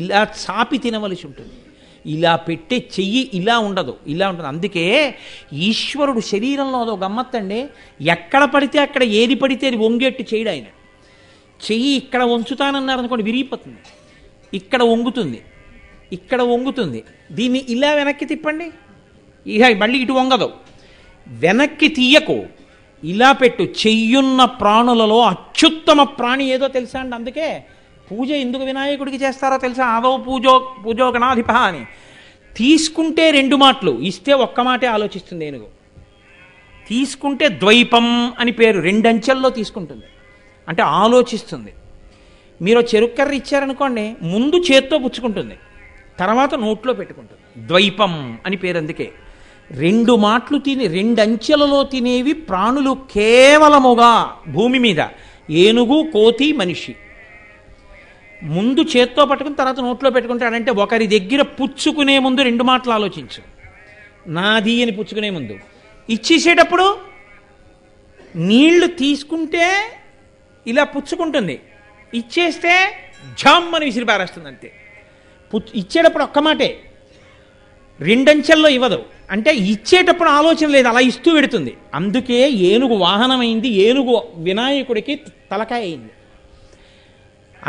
ఇలా చాపి తినవలసి ఉంటుంది ఇలా పెట్టే చెయ్యి ఇలా ఉండదు ఇలా ఉంటుంది అందుకే ఈశ్వరుడు శరీరంలో అదో గమ్మత్తండి ఎక్కడ పడితే అక్కడ ఏది పడితే అది వంగేట్టు చేయడు ఆయన చెయ్యి ఇక్కడ వంచుతానన్నారు అనుకోండి విరిగిపోతుంది ఇక్కడ వంగుతుంది ఇక్కడ వంగుతుంది దీన్ని ఇలా వెనక్కి తిప్పండి ఇక మళ్ళీ ఇటు వంగదు వెనక్కి తీయకు ఇలా పెట్టు చెయ్యున్న ప్రాణులలో అత్యుత్తమ ప్రాణి ఏదో తెలుసా అండి అందుకే పూజ ఎందుకు వినాయకుడికి చేస్తారో తెలుసా ఆదవ పూజో పూజో గణాధిప అని తీసుకుంటే రెండు మాటలు ఇస్తే ఒక్క మాటే ఆలోచిస్తుంది ఏనుగు తీసుకుంటే ద్వైపం అని పేరు రెండంచెల్లో తీసుకుంటుంది అంటే ఆలోచిస్తుంది మీరు చెరుక్కర్ర ఇచ్చారనుకోండి ముందు చేత్తో పుచ్చుకుంటుంది తర్వాత నోట్లో పెట్టుకుంటుంది ద్వైపం అని పేరు అందుకే రెండు మాటలు తిని రెండు అంచెలలో తినేవి ప్రాణులు కేవలముగా భూమి మీద ఏనుగు కోతి మనిషి ముందు చేత్తో పట్టుకుని తర్వాత నోట్లో పెట్టుకుంటాడంటే ఒకరి దగ్గర పుచ్చుకునే ముందు రెండు మాటలు ఆలోచించు నాది అని పుచ్చుకునే ముందు ఇచ్చేసేటప్పుడు నీళ్లు తీసుకుంటే ఇలా పుచ్చుకుంటుంది ఇచ్చేస్తే ఝమ్ అని విసిరి పారేస్తుంది అంతే పుచ్చు ఇచ్చేటప్పుడు ఒక్క మాటే రెండంచెల్లో ఇవ్వదు అంటే ఇచ్చేటప్పుడు ఆలోచన లేదు అలా ఇస్తూ పెడుతుంది అందుకే ఏనుగు వాహనమైంది ఏనుగు వినాయకుడికి తలకాయ అయింది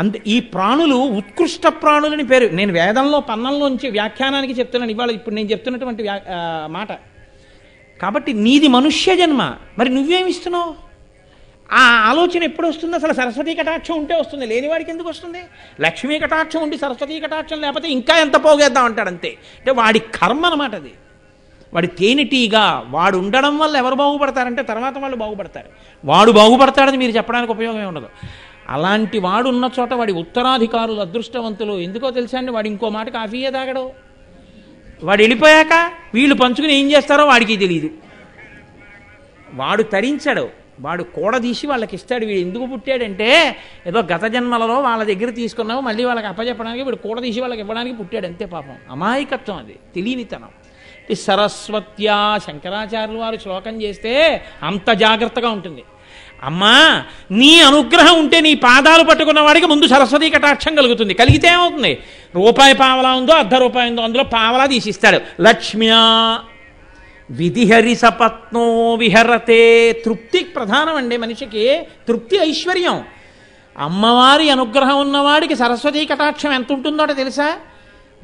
అంత ఈ ప్రాణులు ఉత్కృష్ట ప్రాణులని పేరు నేను వేదంలో పన్నంలోంచి వ్యాఖ్యానానికి చెప్తున్నాను ఇవాళ ఇప్పుడు నేను చెప్తున్నటువంటి మాట కాబట్టి నీది మనుష్య జన్మ మరి నువ్వేమిస్తున్నావు ఆ ఆలోచన ఎప్పుడు వస్తుంది అసలు సరస్వతీ కటాక్షం ఉంటే వస్తుంది లేనివాడికి ఎందుకు వస్తుంది లక్ష్మీ కటాక్షం ఉండి సరస్వతీ కటాక్షం లేకపోతే ఇంకా ఎంత పోగేద్దాం అంటాడు అంతే అంటే వాడి కర్మ అనమాట అది వాడి తేనెటీగా వాడు ఉండడం వల్ల ఎవరు బాగుపడతారంటే తర్వాత వాళ్ళు బాగుపడతారు వాడు బాగుపడతాడని మీరు చెప్పడానికి ఉపయోగమే ఉండదు అలాంటి వాడు ఉన్న చోట వాడి ఉత్తరాధికారులు అదృష్టవంతులు ఎందుకో తెలుసా అండి వాడు ఇంకో మాటకు ఆఫీయే తాగడు వాడు వెళ్ళిపోయాక వీళ్ళు పంచుకుని ఏం చేస్తారో వాడికి తెలియదు వాడు తరించడు వాడు కూడదీసి వాళ్ళకి ఇస్తాడు వీడు ఎందుకు పుట్టాడంటే ఏదో గత జన్మలలో వాళ్ళ దగ్గర తీసుకున్నావు మళ్ళీ వాళ్ళకి అప్పచెప్పడానికి వీడు కూడదీసి వాళ్ళకి ఇవ్వడానికి పుట్టాడు అంతే పాపం అమాయకత్వం అది తెలియనితనం సరస్వత్యా శంకరాచార్యులు వారు శ్లోకం చేస్తే అంత జాగ్రత్తగా ఉంటుంది అమ్మా నీ అనుగ్రహం ఉంటే నీ పాదాలు పట్టుకున్న వాడికి ముందు సరస్వతి కటాక్షం కలుగుతుంది కలిగితే ఏమవుతుంది రూపాయి పావలా ఉందో అర్ధ రూపాయి ఉందో అందులో పావలా తీసిస్తాడు లక్ష్మ్యా విధిహరి సపత్నో విహరతే తృప్తి ప్రధానం అండి మనిషికి తృప్తి ఐశ్వర్యం అమ్మవారి అనుగ్రహం ఉన్నవాడికి సరస్వతీ కటాక్షం ఎంత ఉంటుందో అట తెలుసా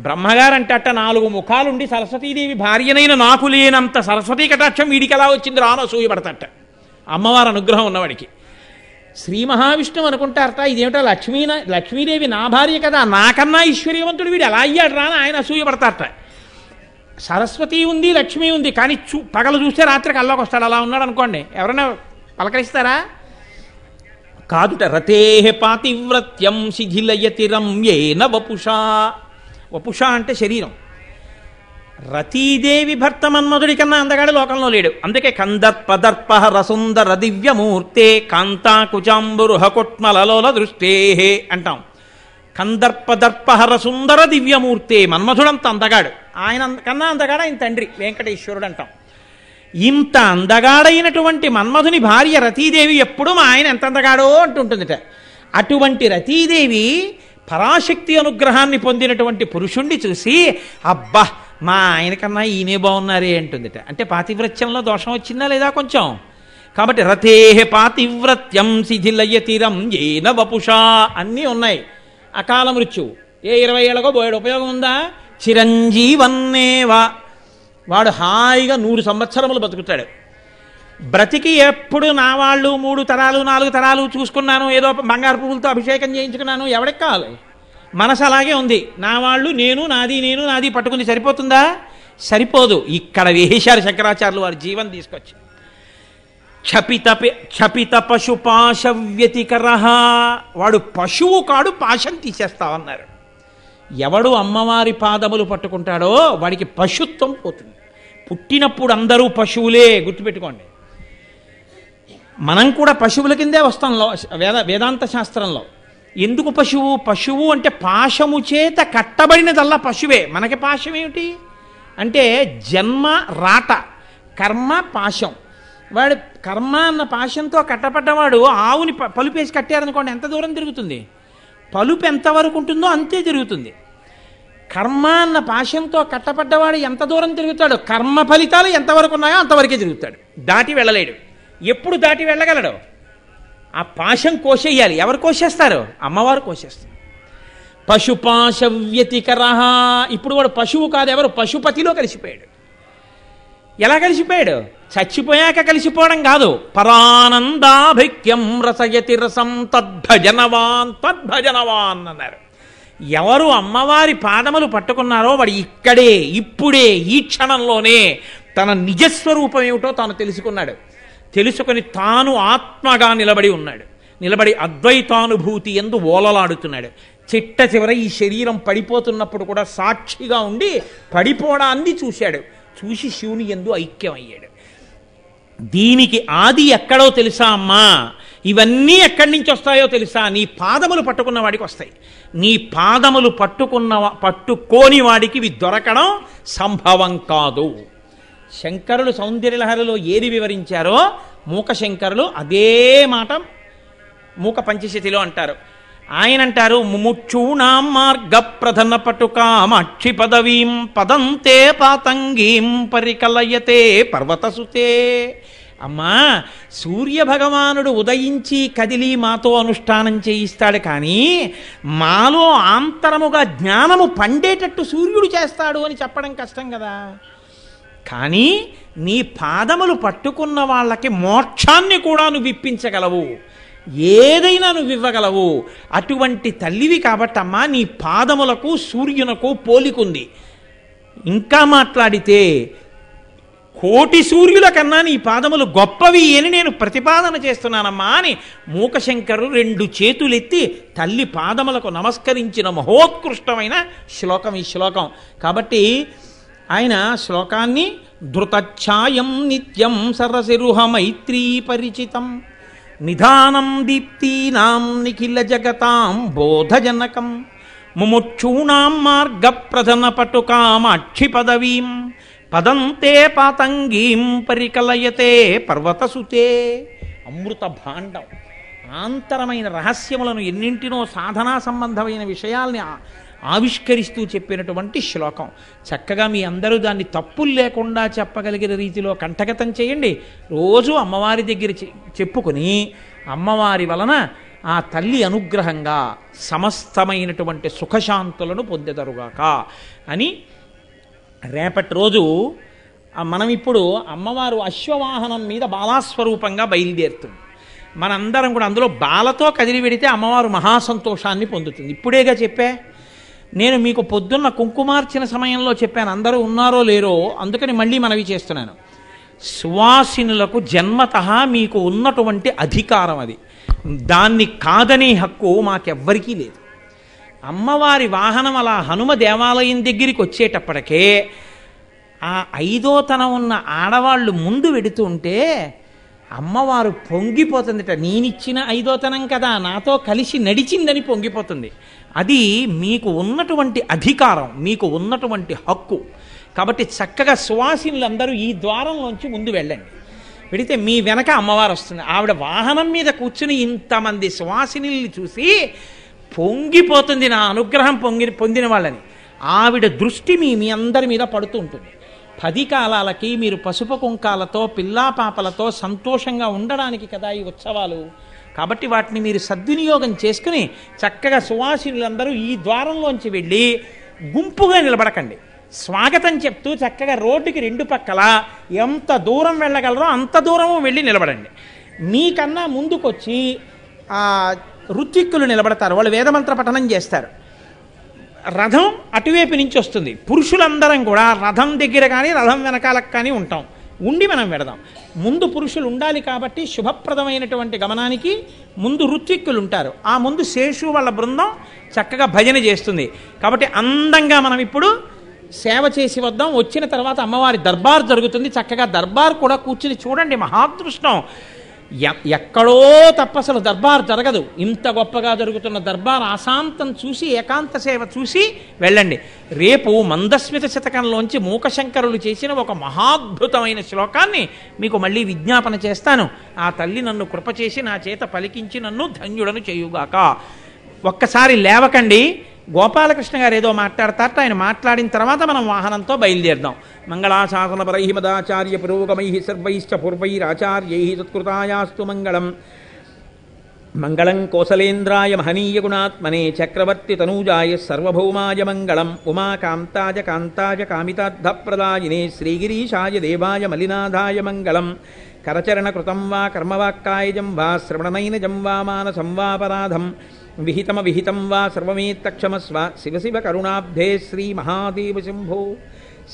బ్రహ్మగారు అంటే అట్ట నాలుగు ముఖాలుండి సరస్వతీదేవి భార్యనైన నాకు లేనంత సరస్వతీ కటాక్షం వీడికి ఎలా వచ్చింది రానో సూయపడతట అమ్మవారి అనుగ్రహం ఉన్నవాడికి శ్రీ మహావిష్ణువు అనుకుంటారట ఇదేమిటో లక్ష్మీ లక్ష్మీదేవి నా భార్య కదా నాకన్నా ఈశ్వర్యవంతుడు వీడు ఎలా అయ్యాడు రాని ఆయన అసూయపడతారట సరస్వతి ఉంది లక్ష్మి ఉంది కానీ చూ పగలు చూస్తే రాత్రికి అల్లోకి వస్తాడు అలా ఉన్నాడు అనుకోండి ఎవరైనా పలకరిస్తారా కాదుట రతే పాతివ్రత్యం శిథిలయతి రమ్యేన వపుషా వపుష అంటే శరీరం రతీదేవి భర్త మన్మధుడి కన్నా అందగాడు లోకంలో లేడు అందుకే కందర్ప దర్ప రసుందర దివ్యమూర్తే కాంతాకుచాంబురుహకుట్మలలోల దృష్టేహే అంటాం కందర్ప దర్ప రసుందర దివ్యమూర్తే మన్మధుడంత అందగాడు ఆయన కన్నా అందగాడు ఆయన తండ్రి వెంకటేశ్వరుడు అంటాం ఇంత అందగాడైనటువంటి మన్మధుని భార్య రతీదేవి ఎప్పుడూ మా ఆయన ఎంత అందగాడో అంటుంటుందిట అటువంటి రతీదేవి పరాశక్తి అనుగ్రహాన్ని పొందినటువంటి పురుషుణ్ణి చూసి అబ్బా మా ఆయనకన్నా ఈయనే బాగున్నారే అంటుందిట అంటే పాతివ్రత్యంలో దోషం వచ్చిందా లేదా కొంచెం కాబట్టి రథే పాతివ్రత్యం శిథిలయ్య తీరం ఏన వపుషా అన్నీ ఉన్నాయి అకాల మృత్యు ఏ ఇరవై ఏళ్ళకో పోయాడు ఉపయోగం ఉందా చిరంజీవన్నేవా వాడు హాయిగా నూరు సంవత్సరములు బతుకుతాడు బ్రతికి ఎప్పుడు నా వాళ్ళు మూడు తరాలు నాలుగు తరాలు చూసుకున్నాను ఏదో బంగారు పువ్వులతో అభిషేకం చేయించుకున్నాను ఎవరికి కావాలి మనసు అలాగే ఉంది నా వాళ్ళు నేను నాది నేను నాది పట్టుకుంది సరిపోతుందా సరిపోదు ఇక్కడ వేశారు శంకరాచార్యులు వారి జీవం తీసుకొచ్చి క్షపిత క్షపిత వ్యతికర వాడు పశువు కాడు పాశం తీసేస్తావన్నారు ఎవడు అమ్మవారి పాదములు పట్టుకుంటాడో వాడికి పశుత్వం పోతుంది పుట్టినప్పుడు అందరూ పశువులే గుర్తుపెట్టుకోండి మనం కూడా పశువుల కిందే వస్తాం వేద వేదాంత శాస్త్రంలో ఎందుకు పశువు పశువు అంటే పాశము చేత కట్టబడినదల్లా పశువే మనకి పాశం ఏమిటి అంటే జన్మ రాట కర్మ పాశం వాడు కర్మ అన్న పాశంతో కట్టపడ్డవాడు ఆవుని పలుపేసి కట్టారనుకోండి ఎంత దూరం తిరుగుతుంది పలుపు ఎంతవరకు ఉంటుందో అంతే తిరుగుతుంది కర్మ అన్న పాశంతో కట్టపడ్డవాడు ఎంత దూరం తిరుగుతాడు కర్మ ఫలితాలు ఎంతవరకు ఉన్నాయో అంతవరకే తిరుగుతాడు దాటి వెళ్ళలేడు ఎప్పుడు దాటి వెళ్ళగలడు ఆ పాశం కోసేయాలి ఎవరు కోసేస్తారు అమ్మవారు కోసేస్తారు పశుపాశ వ్యతికర ఇప్పుడు వాడు పశువు కాదు ఎవరు పశుపతిలో కలిసిపోయాడు ఎలా కలిసిపోయాడు చచ్చిపోయాక కలిసిపోవడం కాదు పరానందాభిక్యం రసయతి రసం తద్భజనవాన్ తద్భజనవాన్ అన్నారు ఎవరు అమ్మవారి పాదములు పట్టుకున్నారో వాడు ఇక్కడే ఇప్పుడే ఈ క్షణంలోనే తన నిజస్వరూపం ఏమిటో తాను తెలుసుకున్నాడు తెలుసుకొని తాను ఆత్మగా నిలబడి ఉన్నాడు నిలబడి అద్వైతానుభూతి ఎందు ఓలలాడుతున్నాడు చిట్ట చివర ఈ శరీరం పడిపోతున్నప్పుడు కూడా సాక్షిగా ఉండి పడిపోవడాన్ని చూశాడు చూసి శివుని ఎందు ఐక్యమయ్యాడు దీనికి ఆది ఎక్కడో తెలుసా అమ్మా ఇవన్నీ ఎక్కడి నుంచి వస్తాయో తెలుసా నీ పాదములు పట్టుకున్న వాడికి వస్తాయి నీ పాదములు పట్టుకున్న పట్టుకోని వాడికి ఇవి దొరకడం సంభవం కాదు శంకరులు సౌందర్యలహరిలో ఏది వివరించారో మూక శంకరులు అదే మాట మూక పంచశతిలో అంటారు ఆయన అంటారు ముముక్షూణాం మార్గ ప్రధన పటుకామాక్షి పదవీం పదంతే పాతంగీం పరికలయతే పర్వతసుతే అమ్మా సూర్యభగవానుడు ఉదయించి కదిలి మాతో అనుష్ఠానం చేయిస్తాడు కానీ మాలో ఆంతరముగా జ్ఞానము పండేటట్టు సూర్యుడు చేస్తాడు అని చెప్పడం కష్టం కదా కానీ నీ పాదములు పట్టుకున్న వాళ్ళకి మోక్షాన్ని కూడా నువ్వు ఇప్పించగలవు ఏదైనా నువ్వు ఇవ్వగలవు అటువంటి తల్లివి కాబట్టమ్మా నీ పాదములకు సూర్యునకు పోలికుంది ఇంకా మాట్లాడితే కోటి సూర్యుల కన్నా నీ పాదములు గొప్పవి అని నేను ప్రతిపాదన చేస్తున్నానమ్మా అని మూకశంకరు రెండు చేతులెత్తి తల్లి పాదములకు నమస్కరించిన మహోత్కృష్టమైన శ్లోకం ఈ శ్లోకం కాబట్టి ఆయన శ్లోకాన్ని ధృతఛాయం నిత్యం సరసిరుహ మైత్రీ పరిచితం నిధానం దీప్తీనాం నిఖిల జగతాం బోధజనకం ముముక్షూణాం మార్గప్రధన పటుకామాక్షి పదవీం పదంతే పాతంగీం పరికలయతే పర్వతసుతే అమృత భాండం ఆంతరమైన రహస్యములను ఎన్నింటినో సాధనా సంబంధమైన విషయాల్ని ఆవిష్కరిస్తూ చెప్పినటువంటి శ్లోకం చక్కగా మీ అందరూ దాన్ని తప్పులు లేకుండా చెప్పగలిగిన రీతిలో కంఠగతం చేయండి రోజు అమ్మవారి దగ్గర చెప్పుకొని అమ్మవారి వలన ఆ తల్లి అనుగ్రహంగా సమస్తమైనటువంటి సుఖశాంతులను పొందెదరుగాక అని రేపటి రోజు మనం ఇప్పుడు అమ్మవారు అశ్వవాహనం మీద బాలాస్వరూపంగా బయలుదేరుతుంది మనందరం కూడా అందులో బాలతో కదిలి పెడితే అమ్మవారు మహాసంతోషాన్ని పొందుతుంది ఇప్పుడేగా చెప్పే నేను మీకు పొద్దున్న కుంకుమార్చిన సమయంలో చెప్పాను అందరూ ఉన్నారో లేరో అందుకని మళ్ళీ మనవి చేస్తున్నాను సువాసినులకు జన్మత మీకు ఉన్నటువంటి అధికారం అది దాన్ని కాదనే హక్కు మాకెవ్వరికీ లేదు అమ్మవారి వాహనం అలా హనుమ దేవాలయం దగ్గరికి వచ్చేటప్పటికే ఆ ఐదో తన ఉన్న ఆడవాళ్ళు ముందు వెడుతుంటే అమ్మవారు పొంగిపోతుందిట నేనిచ్చిన ఐదోతనం కదా నాతో కలిసి నడిచిందని పొంగిపోతుంది అది మీకు ఉన్నటువంటి అధికారం మీకు ఉన్నటువంటి హక్కు కాబట్టి చక్కగా సువాసినులందరూ ఈ ద్వారంలోంచి ముందు వెళ్ళండి పెడితే మీ వెనక అమ్మవారు వస్తుంది ఆవిడ వాహనం మీద కూర్చుని ఇంతమంది సువాసినిల్ని చూసి పొంగిపోతుంది నా అనుగ్రహం పొంగి పొందిన వాళ్ళని ఆవిడ దృష్టి మీ మీ అందరి మీద పడుతూ ఉంటుంది పది కాలాలకి మీరు పసుపు కుంకాలతో పిల్లా పాపలతో సంతోషంగా ఉండడానికి కదా ఈ ఉత్సవాలు కాబట్టి వాటిని మీరు సద్వినియోగం చేసుకుని చక్కగా సువాసినులందరూ ఈ ద్వారంలోంచి వెళ్ళి గుంపుగా నిలబడకండి స్వాగతం చెప్తూ చక్కగా రోడ్డుకి రెండు పక్కల ఎంత దూరం వెళ్ళగలరో అంత దూరము వెళ్ళి నిలబడండి మీకన్నా ముందుకొచ్చి రుత్విక్కులు నిలబడతారు వాళ్ళు వేదమంత్ర పఠనం చేస్తారు రథం అటువైపు నుంచి వస్తుంది పురుషులందరం కూడా రథం దగ్గర కానీ రథం వెనకాలకు కానీ ఉంటాం ఉండి మనం పెడదాం ముందు పురుషులు ఉండాలి కాబట్టి శుభప్రదమైనటువంటి గమనానికి ముందు ఋత్విక్కులు ఉంటారు ఆ ముందు శేషు వాళ్ళ బృందం చక్కగా భజన చేస్తుంది కాబట్టి అందంగా మనం ఇప్పుడు సేవ చేసి వద్దాం వచ్చిన తర్వాత అమ్మవారి దర్బార్ జరుగుతుంది చక్కగా దర్బార్ కూడా కూర్చుని చూడండి మహాదృష్టం ఎక్కడో తప్ప అసలు దర్బార్ జరగదు ఇంత గొప్పగా జరుగుతున్న దర్బార్ ఆశాంతం చూసి ఏకాంత సేవ చూసి వెళ్ళండి రేపు మందస్మిత శతకంలోంచి మూకశంకరులు చేసిన ఒక మహాద్భుతమైన శ్లోకాన్ని మీకు మళ్ళీ విజ్ఞాపన చేస్తాను ఆ తల్లి నన్ను కృప చేసి నా చేత పలికించి నన్ను ధన్యుడను చేయుగాక ఒక్కసారి లేవకండి గోపాలకృష్ణ గారు ఏదో మాట్లాడతారట ఆయన మాట్లాడిన తర్వాత మనం వాహనంతో బయలుదేరుదాం మంగళాశాసనపరై మదాచార్య పురోగమై సర్వైశ్చ పూర్వైరాచార్యై సత్కృతాయాస్తు మంగళం మంగళం కోసలేంద్రాయ మహనీయ గుణాత్మనే చక్రవర్తి తనూజాయ సర్వభౌమాయ మంగళం ఉమాకాంతాయ కాంతాయ కామితార్థప్రదాయినే శ్రీగిరీషాయ దేవాయ మలినాథాయ మంగళం కరచరణకృతం వా కర్మవాక్కాయజం వా శ్రవణనైనజం వా మానసం వాపరాధం విహితమ విహితం వా సర్వమేత్తక్షమస్వ శివ కరుణాబ్ధే శ్రీ మహాదేవ శంభో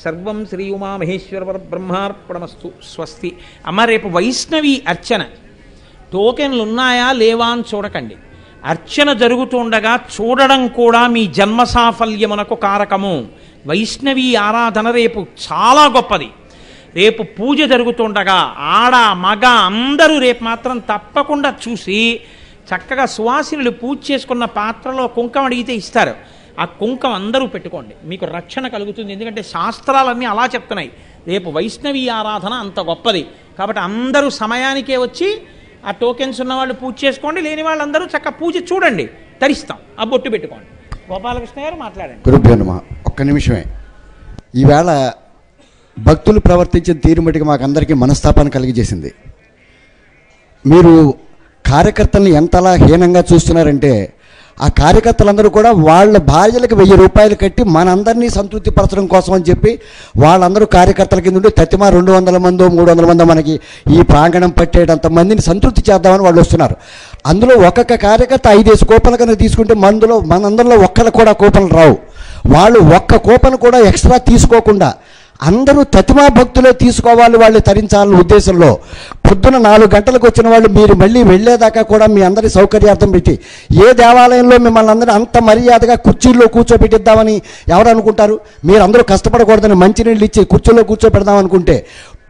సర్వం శ్రీ ఉమామహేశ్వర బ్రహ్మార్పణమస్తు స్వస్తి అమ్మ రేపు వైష్ణవి అర్చన టోకెన్లు ఉన్నాయా లేవా అని చూడకండి అర్చన జరుగుతుండగా చూడడం కూడా మీ జన్మ సాఫల్యమునకు కారకము వైష్ణవి ఆరాధన రేపు చాలా గొప్పది రేపు పూజ జరుగుతుండగా ఆడ మగ అందరూ రేపు మాత్రం తప్పకుండా చూసి చక్కగా సువాసినులు పూజ చేసుకున్న పాత్రలో కుంకం అడిగితే ఇస్తారు ఆ కుంకం అందరూ పెట్టుకోండి మీకు రక్షణ కలుగుతుంది ఎందుకంటే శాస్త్రాలన్నీ అలా చెప్తున్నాయి రేపు వైష్ణవి ఆరాధన అంత గొప్పది కాబట్టి అందరూ సమయానికే వచ్చి ఆ టోకెన్స్ ఉన్న వాళ్ళు పూజ చేసుకోండి లేని వాళ్ళందరూ చక్క పూజ చూడండి తరిస్తాం ఆ బొట్టు పెట్టుకోండి గోపాలకృష్ణ గారు మాట్లాడండి గురుభ్యోనమ ఒక్క నిమిషమే ఈవేళ భక్తులు ప్రవర్తించిన తీరుమటికి అందరికీ మనస్తాపాన్ని కలిగజేసింది మీరు కార్యకర్తలను ఎంతలా హీనంగా చూస్తున్నారంటే ఆ కార్యకర్తలందరూ కూడా వాళ్ళ భార్యలకు వెయ్యి రూపాయలు కట్టి మనందరినీ సంతృప్తిపరచడం కోసం అని చెప్పి వాళ్ళందరూ కార్యకర్తల కింద ఉండి తత్తిమా రెండు వందల మందో మూడు వందల మందో మనకి ఈ ప్రాంగణం పట్టేటంత మందిని సంతృప్తి చేద్దామని వాళ్ళు వస్తున్నారు అందులో ఒక్కొక్క కార్యకర్త ఐదేసి కూపన్లు కనుక తీసుకుంటే మందులో మనందరిలో ఒక్కరు కూడా కూపన్లు రావు వాళ్ళు ఒక్క కూపన్ కూడా ఎక్స్ట్రా తీసుకోకుండా అందరూ ప్రతిమా భక్తులే తీసుకోవాలి వాళ్ళు తరించాలని ఉద్దేశంలో పొద్దున నాలుగు గంటలకు వచ్చిన వాళ్ళు మీరు మళ్ళీ వెళ్ళేదాకా కూడా మీ అందరి సౌకర్యార్థం పెట్టి ఏ దేవాలయంలో మిమ్మల్ని అందరూ అంత మర్యాదగా కుర్చీల్లో కూర్చోబెట్టిద్దామని ఎవరు అనుకుంటారు మీరు అందరూ కష్టపడకూడదని మంచినీళ్ళు ఇచ్చి కుర్చీలో కూర్చోబెడదాం అనుకుంటే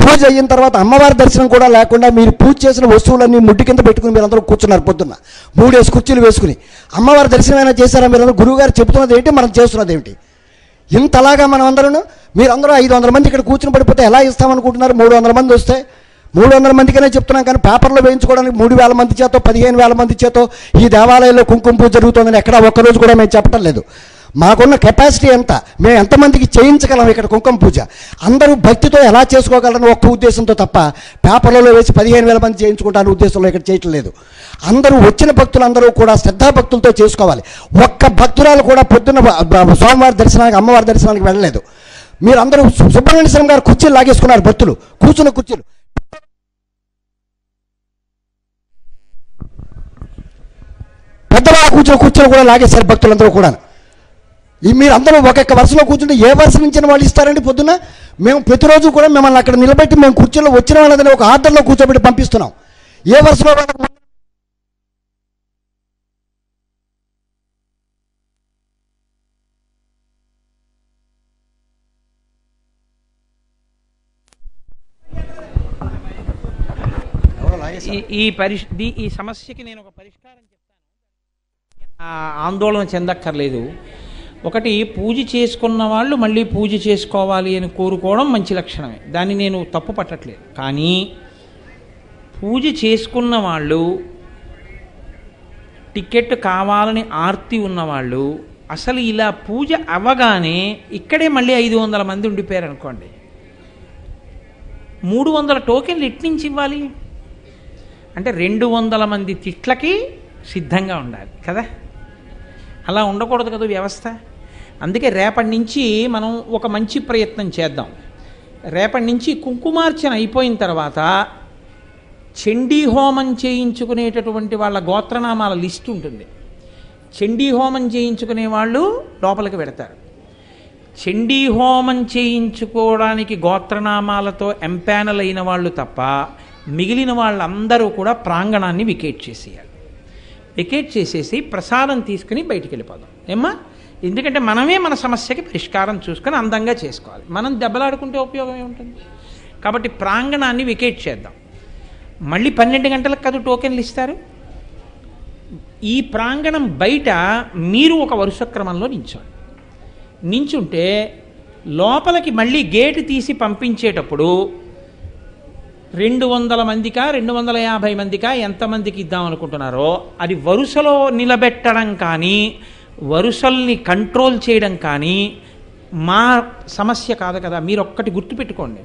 పూజ అయిన తర్వాత అమ్మవారి దర్శనం కూడా లేకుండా మీరు పూజ చేసిన వస్తువులన్నీ ముడ్డి కింద పెట్టుకుని మీరు అందరూ కూర్చున్నారు పొద్దున్న మూడేసి కుర్చీలు వేసుకుని అమ్మవారి దర్శనమైనా చేశారా మీరు అందరూ గురువుగారు చెబుతున్నది ఏంటి మనం చేస్తున్నది ఏమిటి ఇంతలాగా మనం అందరం మీరందరూ ఐదు వందల మంది ఇక్కడ కూర్చుని పడిపోతే ఎలా ఇస్తామనుకుంటున్నారు మూడు వందల మంది వస్తే మూడు వందల మందికనే చెప్తున్నాం కానీ పేపర్లో వేయించుకోవడానికి మూడు వేల మంది చేతో పదిహేను వేల మంది చేతో ఈ దేవాలయంలో కుంకుమ పూజ జరుగుతుందని ఎక్కడా ఒక్కరోజు కూడా మేము చెప్పటం లేదు మాకున్న కెపాసిటీ ఎంత మేము ఎంతమందికి చేయించగలం ఇక్కడ కుంకుమ పూజ అందరూ భక్తితో ఎలా చేసుకోగలరని ఒక్క ఉద్దేశంతో తప్ప పేపర్లలో వేసి పదిహేను వేల మంది చేయించుకుంటారని ఉద్దేశంలో ఇక్కడ చేయటం లేదు అందరూ వచ్చిన భక్తులందరూ కూడా శ్రద్ధాభక్తులతో చేసుకోవాలి ఒక్క భక్తురాలు కూడా పొద్దున్న స్వామివారి దర్శనానికి అమ్మవారి దర్శనానికి వెళ్ళలేదు మీరు అందరూ సుబ్రహ్మణ్య స్వామి గారు కుర్చీలు లాగేసుకున్నారు భక్తులు కూర్చున్న కుర్చీలు పెద్దవాళ్ళ కూర్చున్న కుర్చీలు కూడా లాగేశారు భక్తులందరూ కూడా ఈ మీరు అందరూ ఒక వరుసలో కూర్చుంటే ఏ వరుస నుంచి వాళ్ళు ఇస్తారండి పొద్దున్న మేము ప్రతిరోజు కూడా మిమ్మల్ని అక్కడ నిలబెట్టి మేము కూర్చోలో వచ్చిన వాళ్ళని ఒక ఆర్డర్లో కూర్చోబెట్టి పంపిస్తున్నాం ఏ వరుసలో ఈ పరిష్ ఈ సమస్యకి నేను ఒక పరిష్కారం చెప్తాను ఆందోళన చెందక్కర్లేదు ఒకటి పూజ చేసుకున్న వాళ్ళు మళ్ళీ పూజ చేసుకోవాలి అని కోరుకోవడం మంచి లక్షణమే దాన్ని నేను తప్పు పట్టట్లేదు కానీ పూజ చేసుకున్న వాళ్ళు టికెట్ కావాలని ఆర్తి ఉన్నవాళ్ళు అసలు ఇలా పూజ అవ్వగానే ఇక్కడే మళ్ళీ ఐదు వందల మంది ఉండిపోయారు అనుకోండి మూడు వందల టోకెన్లు నుంచి ఇవ్వాలి అంటే రెండు వందల మంది తిట్లకి సిద్ధంగా ఉండాలి కదా అలా ఉండకూడదు కదా వ్యవస్థ అందుకే రేపటి నుంచి మనం ఒక మంచి ప్రయత్నం చేద్దాం రేపటి నుంచి కుంకుమార్చన అయిపోయిన తర్వాత చండీ హోమం చేయించుకునేటటువంటి వాళ్ళ గోత్రనామాల లిస్ట్ ఉంటుంది చండీ హోమం చేయించుకునే వాళ్ళు లోపలికి పెడతారు చండీ హోమం చేయించుకోవడానికి గోత్రనామాలతో ఎంపానల్ అయిన వాళ్ళు తప్ప మిగిలిన వాళ్ళందరూ కూడా ప్రాంగణాన్ని వికేట్ చేసేయాలి వికేట్ చేసేసి ప్రసాదం తీసుకుని బయటికి వెళ్ళిపోదాం ఏమ్మా ఎందుకంటే మనమే మన సమస్యకి పరిష్కారం చూసుకొని అందంగా చేసుకోవాలి మనం దెబ్బలాడుకుంటే ఉపయోగం ఏముంటుంది కాబట్టి ప్రాంగణాన్ని వికేట్ చేద్దాం మళ్ళీ పన్నెండు గంటలకు కదా టోకెన్లు ఇస్తారు ఈ ప్రాంగణం బయట మీరు ఒక వరుస క్రమంలో నించోండి నించుంటే లోపలికి మళ్ళీ గేటు తీసి పంపించేటప్పుడు రెండు వందల మందికా రెండు వందల యాభై మందికా ఎంతమందికి ఇద్దాం అనుకుంటున్నారో అది వరుసలో నిలబెట్టడం కానీ వరుసల్ని కంట్రోల్ చేయడం కానీ మా సమస్య కాదు కదా మీరు ఒక్కటి గుర్తుపెట్టుకోండి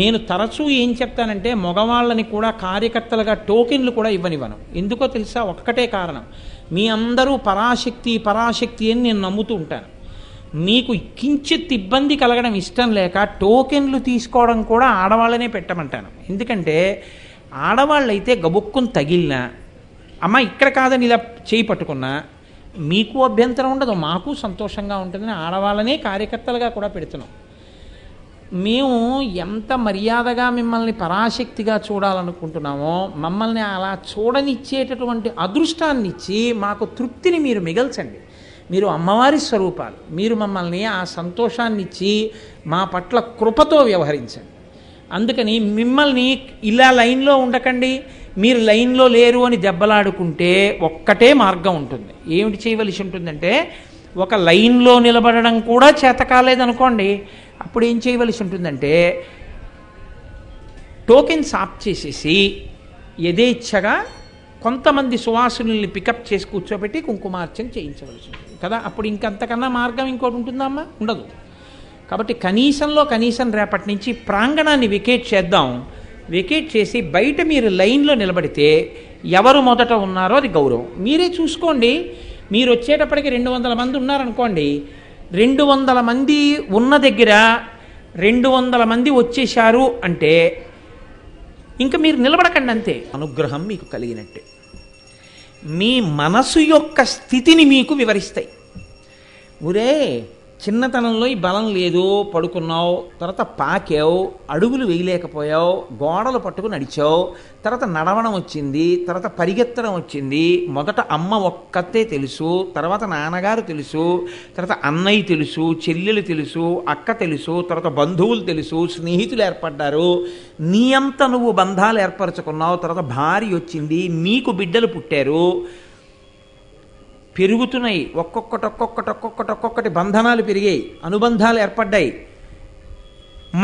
నేను తరచూ ఏం చెప్తానంటే మగవాళ్ళని కూడా కార్యకర్తలుగా టోకెన్లు కూడా ఇవ్వనివ్వను ఎందుకో తెలుసా ఒక్కటే కారణం మీ అందరూ పరాశక్తి పరాశక్తి అని నేను నమ్ముతూ ఉంటాను మీకు కించిత్ ఇబ్బంది కలగడం ఇష్టం లేక టోకెన్లు తీసుకోవడం కూడా ఆడవాళ్ళనే పెట్టమంటాను ఎందుకంటే ఆడవాళ్ళైతే గబుక్కుని తగిలిన అమ్మ ఇక్కడ కాదని ఇలా చేయి పట్టుకున్నా మీకు అభ్యంతరం ఉండదు మాకు సంతోషంగా ఉంటుందని ఆడవాళ్ళనే కార్యకర్తలుగా కూడా పెడుతున్నాం మేము ఎంత మర్యాదగా మిమ్మల్ని పరాశక్తిగా చూడాలనుకుంటున్నామో మమ్మల్ని అలా చూడనిచ్చేటటువంటి అదృష్టాన్ని ఇచ్చి మాకు తృప్తిని మీరు మిగల్చండి మీరు అమ్మవారి స్వరూపాలు మీరు మమ్మల్ని ఆ సంతోషాన్ని ఇచ్చి మా పట్ల కృపతో వ్యవహరించండి అందుకని మిమ్మల్ని ఇలా లైన్లో ఉండకండి మీరు లైన్లో లేరు అని దెబ్బలాడుకుంటే ఒక్కటే మార్గం ఉంటుంది ఏమిటి చేయవలసి ఉంటుందంటే ఒక లైన్లో నిలబడడం కూడా చేత కాలేదనుకోండి అప్పుడు ఏం చేయవలసి ఉంటుందంటే టోకెన్స్ ఆప్ చేసేసి యథేచ్ఛగా కొంతమంది సువాసుల్ని పికప్ చేసి కూర్చోబెట్టి కుంకుమార్చన చేయించవలసి ఉంటుంది కదా అప్పుడు ఇంకంతకన్నా మార్గం ఇంకోటి ఉంటుందమ్మా ఉండదు కాబట్టి కనీసంలో కనీసం రేపటి నుంచి ప్రాంగణాన్ని వికేట్ చేద్దాం వెకేట్ చేసి బయట మీరు లైన్లో నిలబడితే ఎవరు మొదట ఉన్నారో అది గౌరవం మీరే చూసుకోండి మీరు వచ్చేటప్పటికి రెండు వందల మంది ఉన్నారనుకోండి రెండు వందల మంది ఉన్న దగ్గర రెండు వందల మంది వచ్చేశారు అంటే ఇంకా మీరు నిలబడకండి అంతే అనుగ్రహం మీకు కలిగినట్టే మీ మనసు యొక్క స్థితిని మీకు వివరిస్తాయి ఊరే చిన్నతనంలో ఈ బలం లేదు పడుకున్నావు తర్వాత పాకావు అడుగులు వేయలేకపోయావు గోడలు పట్టుకుని నడిచావు తర్వాత నడవడం వచ్చింది తర్వాత పరిగెత్తడం వచ్చింది మొదట అమ్మ ఒక్కతే తెలుసు తర్వాత నాన్నగారు తెలుసు తర్వాత అన్నయ్య తెలుసు చెల్లెలు తెలుసు అక్క తెలుసు తర్వాత బంధువులు తెలుసు స్నేహితులు ఏర్పడ్డారు నీ అంత నువ్వు బంధాలు ఏర్పరచుకున్నావు తర్వాత భార్య వచ్చింది నీకు బిడ్డలు పుట్టారు పెరుగుతున్నాయి ఒక్కొక్కటి ఒక్కొక్కటి ఒక్కొక్కటి ఒక్కొక్కటి బంధనాలు పెరిగాయి అనుబంధాలు ఏర్పడ్డాయి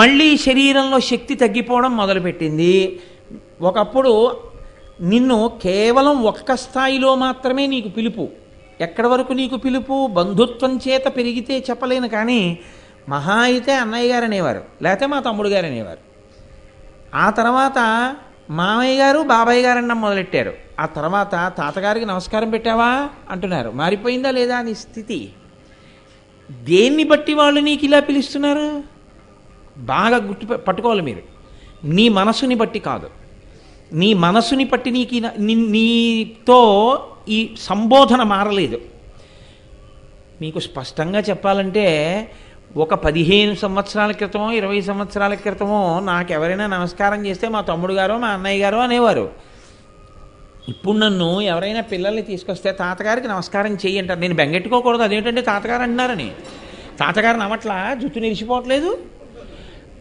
మళ్ళీ శరీరంలో శక్తి తగ్గిపోవడం మొదలుపెట్టింది ఒకప్పుడు నిన్ను కేవలం ఒక్క స్థాయిలో మాత్రమే నీకు పిలుపు ఎక్కడి వరకు నీకు పిలుపు బంధుత్వం చేత పెరిగితే చెప్పలేను కానీ మహా అయితే అన్నయ్య గారు అనేవారు లేకపోతే మా తమ్ముడు గారు అనేవారు ఆ తర్వాత మామయ్య గారు బాబాయ్ గారు అన్నం మొదలెట్టారు ఆ తర్వాత తాతగారికి నమస్కారం పెట్టావా అంటున్నారు మారిపోయిందా లేదా అని స్థితి దేన్ని బట్టి వాళ్ళు నీకు ఇలా పిలుస్తున్నారు బాగా గుర్తు పట్టుకోవాలి మీరు నీ మనసుని బట్టి కాదు నీ మనసుని బట్టి నీకు నీతో ఈ సంబోధన మారలేదు మీకు స్పష్టంగా చెప్పాలంటే ఒక పదిహేను సంవత్సరాల క్రితమో ఇరవై సంవత్సరాల క్రితమో నాకు ఎవరైనా నమస్కారం చేస్తే మా తమ్ముడు గారో మా అన్నయ్య గారో అనేవారు ఇప్పుడు నన్ను ఎవరైనా పిల్లల్ని తీసుకొస్తే తాతగారికి నమస్కారం చేయి అంటారు నేను బెంగెట్టుకోకూడదు అదేంటంటే తాతగారు అంటున్నారని తాతగారు నమ్మట్లా జుట్టు నిలిచిపోవట్లేదు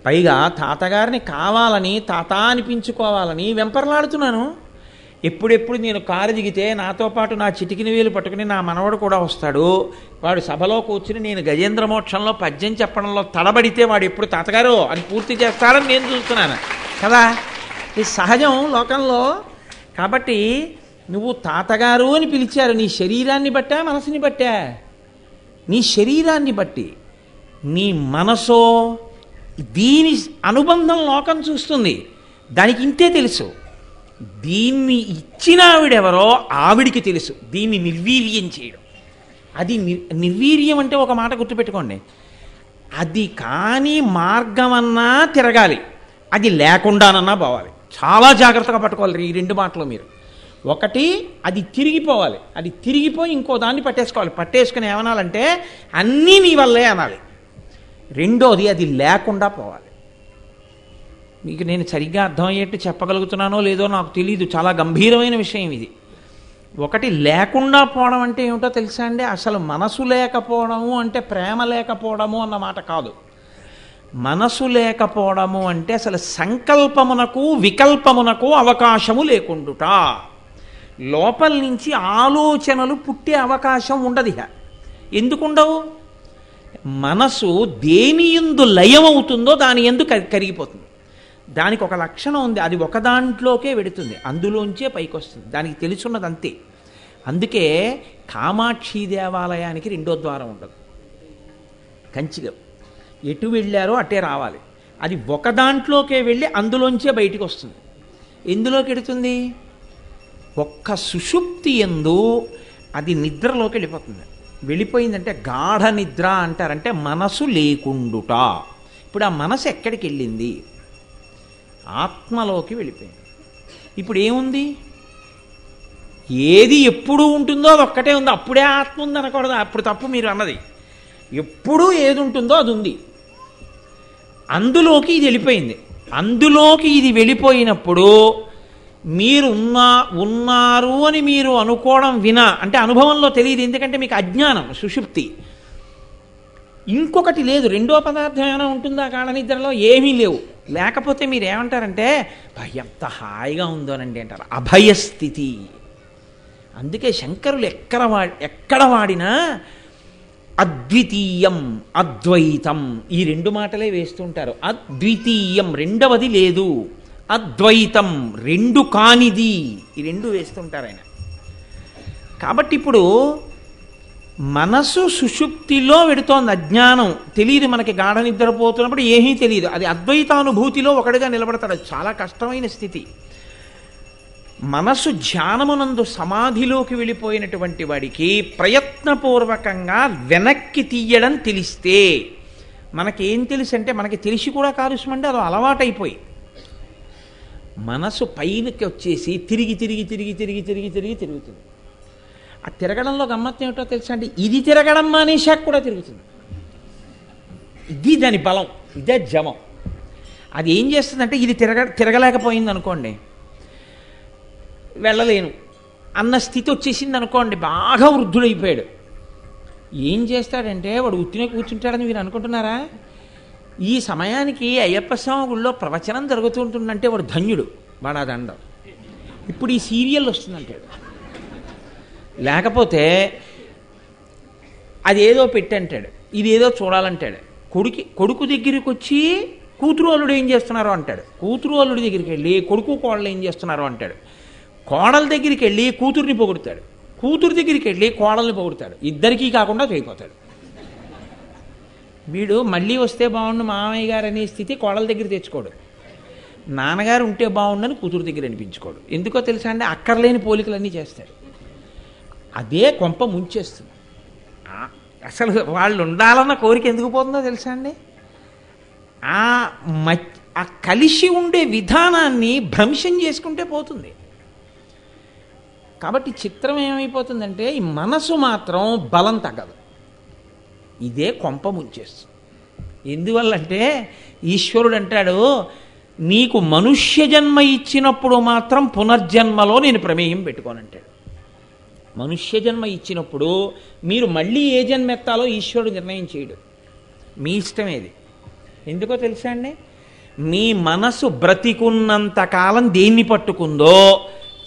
పైగా తాతగారిని కావాలని తాత అనిపించుకోవాలని వెంపర్లాడుతున్నాను ఎప్పుడెప్పుడు నేను కారు దిగితే నాతో పాటు నా చిటికిని వీలు పట్టుకుని నా మనవడు కూడా వస్తాడు వాడు సభలో కూర్చుని నేను గజేంద్ర మోక్షంలో పద్యం చెప్పడంలో తడబడితే వాడు ఎప్పుడు తాతగారు అని పూర్తి చేస్తారని నేను చూస్తున్నాను కదా ఈ సహజం లోకంలో కాబట్టి నువ్వు తాతగారు అని పిలిచారు నీ శరీరాన్ని బట్టా మనసుని బట్టా నీ శరీరాన్ని బట్టి నీ మనసో దీని అనుబంధం లోకం చూస్తుంది దానికి ఇంతే తెలుసు దీన్ని ఇచ్చిన ఆవిడెవరో ఆవిడికి తెలుసు దీన్ని నిర్వీర్యం చేయడం అది నిర్వీర్యం అంటే ఒక మాట గుర్తుపెట్టుకోండి అది కానీ మార్గమన్నా తిరగాలి అది లేకుండానన్నా పోవాలి చాలా జాగ్రత్తగా పట్టుకోవాలి ఈ రెండు మాటలు మీరు ఒకటి అది తిరిగిపోవాలి అది తిరిగిపోయి ఇంకో దాన్ని పట్టేసుకోవాలి పట్టేసుకుని ఏమనాలంటే అన్నీ నీ వల్లే అనాలి రెండోది అది లేకుండా పోవాలి మీకు నేను సరిగ్గా అర్థమయ్యేట్టు చెప్పగలుగుతున్నానో లేదో నాకు తెలియదు చాలా గంభీరమైన విషయం ఇది ఒకటి లేకుండా పోవడం అంటే ఏమిటో తెలుసా అండి అసలు మనసు లేకపోవడము అంటే ప్రేమ లేకపోవడము అన్నమాట కాదు మనసు లేకపోవడము అంటే అసలు సంకల్పమునకు వికల్పమునకు అవకాశము లేకుండుట లోపల నుంచి ఆలోచనలు పుట్టే అవకాశం ఉండదు ఎందుకుండవు మనసు దేని ఎందు లయమవుతుందో దాని ఎందుకు కరిగిపోతుంది దానికి ఒక లక్షణం ఉంది అది ఒక దాంట్లోకే వెడుతుంది అందులోంచే పైకి వస్తుంది దానికి తెలుసున్నది అంతే అందుకే కామాక్షి దేవాలయానికి రెండో ద్వారం ఉండదు కంచిగా ఎటు వెళ్ళారో అటే రావాలి అది ఒక దాంట్లోకే వెళ్ళి అందులోంచే బయటికి వస్తుంది ఎందులోకి వెళుతుంది ఒక్క సుషుప్తి ఎందు అది నిద్రలోకి వెళ్ళిపోతుంది వెళ్ళిపోయిందంటే గాఢ నిద్ర అంటారంటే మనసు లేకుండుట ఇప్పుడు ఆ మనసు ఎక్కడికి వెళ్ళింది ఆత్మలోకి వెళ్ళిపోయింది ఇప్పుడు ఏముంది ఏది ఎప్పుడు ఉంటుందో అది ఒక్కటే ఉంది అప్పుడే ఆత్మ ఉందనకూడదు అప్పుడు తప్పు మీరు అన్నది ఎప్పుడూ ఏది ఉంటుందో అది ఉంది అందులోకి ఇది వెళ్ళిపోయింది అందులోకి ఇది వెళ్ళిపోయినప్పుడు మీరు ఉన్నా ఉన్నారు అని మీరు అనుకోవడం వినా అంటే అనుభవంలో తెలియదు ఎందుకంటే మీకు అజ్ఞానం సుషుప్తి ఇంకొకటి లేదు రెండో పదార్థం ఏమైనా ఉంటుందా నిద్రలో ఏమీ లేవు లేకపోతే మీరు ఏమంటారంటే ఎంత హాయిగా ఉందోనండి అంటారు అభయస్థితి అందుకే శంకరులు ఎక్కడ వా ఎక్కడ వాడినా అద్వితీయం అద్వైతం ఈ రెండు మాటలే వేస్తుంటారు అద్వితీయం రెండవది లేదు అద్వైతం రెండు కానిది ఈ రెండు వేస్తుంటారు ఆయన కాబట్టి ఇప్పుడు మనసు సుషుప్తిలో పెడుతోంది అజ్ఞానం తెలియదు మనకి గాఢ నిద్రపోతున్నప్పుడు ఏమీ తెలియదు అది అద్వైతానుభూతిలో ఒకటిగా నిలబడతాడు చాలా కష్టమైన స్థితి మనసు ధ్యానమునందు సమాధిలోకి వెళ్ళిపోయినటువంటి వాడికి ప్రయత్నపూర్వకంగా వెనక్కి తీయడం తెలిస్తే మనకేం తెలుసు అంటే మనకి తెలిసి కూడా కాదు అది అలవాటైపోయి మనసు పైనకి వచ్చేసి తిరిగి తిరిగి తిరిగి తిరిగి తిరిగి తిరిగి తిరుగుతుంది ఆ తిరగడంలో గమ్మత్తు ఏమిటో తెలుసా అండి ఇది తిరగడం మానేశాక కూడా తిరుగుతుంది ఇది దాని బలం ఇదే జమం అది ఏం చేస్తుందంటే ఇది తిరగ తిరగలేకపోయింది అనుకోండి వెళ్ళలేను అన్న స్థితి వచ్చేసింది అనుకోండి బాగా వృద్ధుడైపోయాడు ఏం చేస్తాడంటే వాడు ఉత్తినే కూర్చుంటాడని మీరు అనుకుంటున్నారా ఈ సమయానికి అయ్యప్ప స్వామి గుళ్ళో ప్రవచనం జరుగుతుంటుందంటే వాడు ధన్యుడు వాడు దండం ఇప్పుడు ఈ సీరియల్ వస్తుందంటాడు లేకపోతే అదేదో పెట్టంటాడు ఇదేదో చూడాలంటాడు కొడుకు కొడుకు దగ్గరికి వచ్చి కూతురు అల్లుడు ఏం చేస్తున్నారో అంటాడు కూతురు అల్లుడి దగ్గరికి వెళ్ళి కొడుకు కోళ్ళు ఏం చేస్తున్నారో అంటాడు కోడల దగ్గరికి వెళ్ళి కూతుర్ని పొగుడతాడు కూతురు దగ్గరికి వెళ్ళి కోడల్ని పొగుడతాడు ఇద్దరికీ కాకుండా చేయిపోతాడు వీడు మళ్ళీ వస్తే బాగుండు మామయ్య గారు అనే స్థితి కోడల దగ్గర తెచ్చుకోడు నాన్నగారు ఉంటే బాగుండని కూతురు దగ్గర అనిపించుకోడు ఎందుకో తెలుసా అండి అక్కర్లేని పోలికలన్నీ చేస్తాడు అదే కొంప ముంచేస్తుంది అసలు వాళ్ళు ఉండాలన్న కోరిక ఎందుకు పోతుందో తెలుసా అండి ఆ మచ్ ఆ కలిసి ఉండే విధానాన్ని భ్రంశం చేసుకుంటే పోతుంది కాబట్టి చిత్రం ఏమైపోతుందంటే ఈ మనసు మాత్రం బలం తగ్గదు ఇదే కొంప ముంచేస్తుంది ఎందువల్లంటే ఈశ్వరుడు అంటాడు నీకు మనుష్య జన్మ ఇచ్చినప్పుడు మాత్రం పునర్జన్మలో నేను ప్రమేయం పెట్టుకోనంటాడు మనుష్య జన్మ ఇచ్చినప్పుడు మీరు మళ్ళీ ఏ జన్మ ఎత్తాలో ఈశ్వరుడు నిర్ణయం చేయడు మీ ఇష్టం ఎందుకో తెలుసా అండి మీ మనసు బ్రతికున్నంతకాలం దేన్ని పట్టుకుందో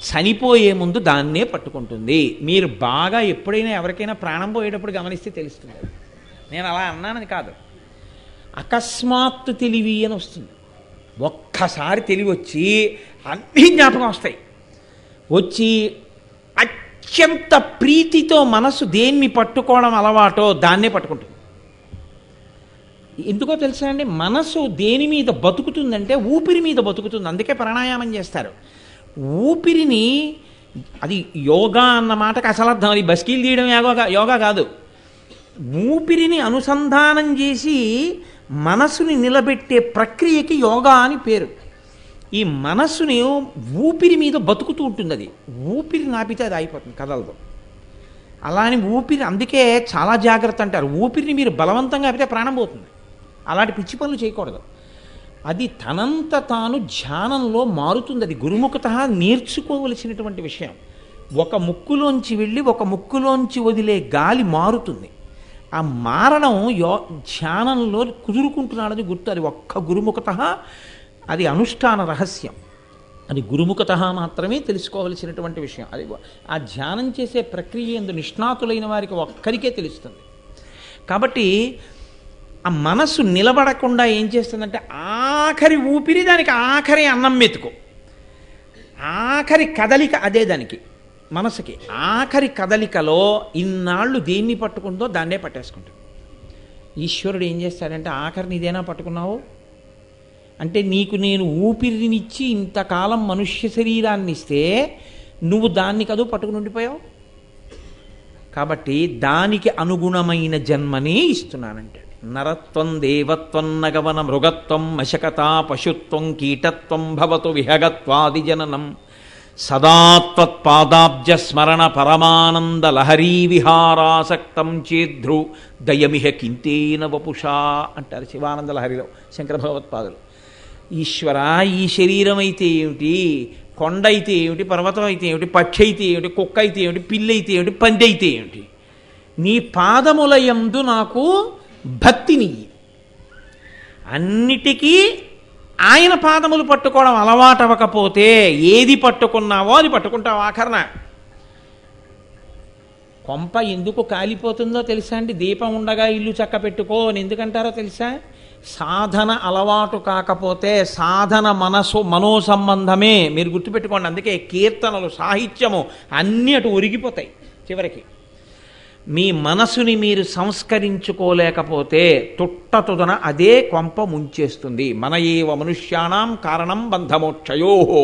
చనిపోయే ముందు దాన్నే పట్టుకుంటుంది మీరు బాగా ఎప్పుడైనా ఎవరికైనా ప్రాణం పోయేటప్పుడు గమనిస్తే తెలుస్తుంది నేను అలా అన్నానని కాదు అకస్మాత్తు తెలివి అని వస్తుంది ఒక్కసారి తెలివి వచ్చి అన్ని జ్ఞాపకం వస్తాయి వచ్చి అత్యంత ప్రీతితో మనసు దేన్ని పట్టుకోవడం అలవాటో దాన్నే పట్టుకుంటుంది ఎందుకో తెలుసా అండి మనసు దేని మీద బతుకుతుందంటే ఊపిరి మీద బతుకుతుంది అందుకే ప్రాణాయామం చేస్తారు ఊపిరిని అది యోగా అన్న మాటకు అసలు అర్థం అది బస్కీలు తీయడం యోగా యోగా కాదు ఊపిరిని అనుసంధానం చేసి మనస్సుని నిలబెట్టే ప్రక్రియకి యోగా అని పేరు ఈ మనస్సుని ఊపిరి మీద బతుకుతూ ఉంటుంది అది ఊపిరి నాపితే అది అయిపోతుంది కదలదు అలా అని ఊపిరి అందుకే చాలా జాగ్రత్త అంటారు ఊపిరిని మీరు బలవంతంగా ఆపితే ప్రాణం పోతుంది అలాంటి పిచ్చి పనులు చేయకూడదు అది తనంత తాను ధ్యానంలో మారుతుంది అది గురుముఖత నేర్చుకోవలసినటువంటి విషయం ఒక ముక్కులోంచి వెళ్ళి ఒక ముక్కులోంచి వదిలే గాలి మారుతుంది ఆ మారణం యో ధ్యానంలో కుదురుకుంటున్నాడని గుర్తు అది ఒక్క గురుముఖత అది అనుష్ఠాన రహస్యం అది గురుముఖత మాత్రమే తెలుసుకోవలసినటువంటి విషయం అది ఆ ధ్యానం చేసే ప్రక్రియ ఎందు నిష్ణాతులైన వారికి ఒక్కరికే తెలుస్తుంది కాబట్టి ఆ మనస్సు నిలబడకుండా ఏం చేస్తుందంటే ఆఖరి ఊపిరి దానికి ఆఖరి అన్నం మెతుకు ఆఖరి కదలిక అదే దానికి మనసుకి ఆఖరి కదలికలో ఇన్నాళ్ళు దేన్ని పట్టుకుందో దాన్నే పట్టేసుకుంటాడు ఈశ్వరుడు ఏం చేస్తాడంటే ఆఖరిని ఇదేనా పట్టుకున్నావు అంటే నీకు నేను ఊపిరినిచ్చి ఇంతకాలం మనుష్య శరీరాన్ని ఇస్తే నువ్వు దాన్ని కదూ పట్టుకుని ఉండిపోయావు కాబట్టి దానికి అనుగుణమైన జన్మని ఇస్తున్నానంటాడు నరత్వం దేవత్వం నగవన మృగత్వం మశకత పశుత్వం కీటత్వం భవతు విహగత్వాదిజననం సదాత్వత్పాదాబ్జ స్మరణ పరమానంద లహరీ విహారాసక్తం చేద్రు దయమిహ కింతేన వపుషా అంటారు శివానంద లహరిలో శంకర భగవత్పాదులు ఈశ్వర ఈ శరీరం అయితే ఏమిటి కొండ అయితే ఏమిటి పర్వతం అయితే ఏమిటి పక్షి అయితే ఏమిటి కుక్క అయితే ఏమిటి పిల్లి అయితే ఏమిటి పంది అయితే ఏమిటి నీ పాదముల నాకు భక్తిని అన్నిటికీ ఆయన పాదములు పట్టుకోవడం అలవాటవకపోతే ఏది పట్టుకున్నావో అది పట్టుకుంటావు ఆఖరణ కొంప ఎందుకు కాలిపోతుందో తెలుసా అండి దీపం ఉండగా ఇల్లు చక్క పెట్టుకో అని ఎందుకంటారో తెలుసా సాధన అలవాటు కాకపోతే సాధన మనసు మనో సంబంధమే మీరు గుర్తుపెట్టుకోండి అందుకే కీర్తనలు సాహిత్యము అన్నీ అటు ఒరిగిపోతాయి చివరికి మీ మనసుని మీరు సంస్కరించుకోలేకపోతే తుట్టతుదన అదే కొంప ముంచేస్తుంది మన ఏవ మనుష్యానాం కారణం బంధమోక్షయోహో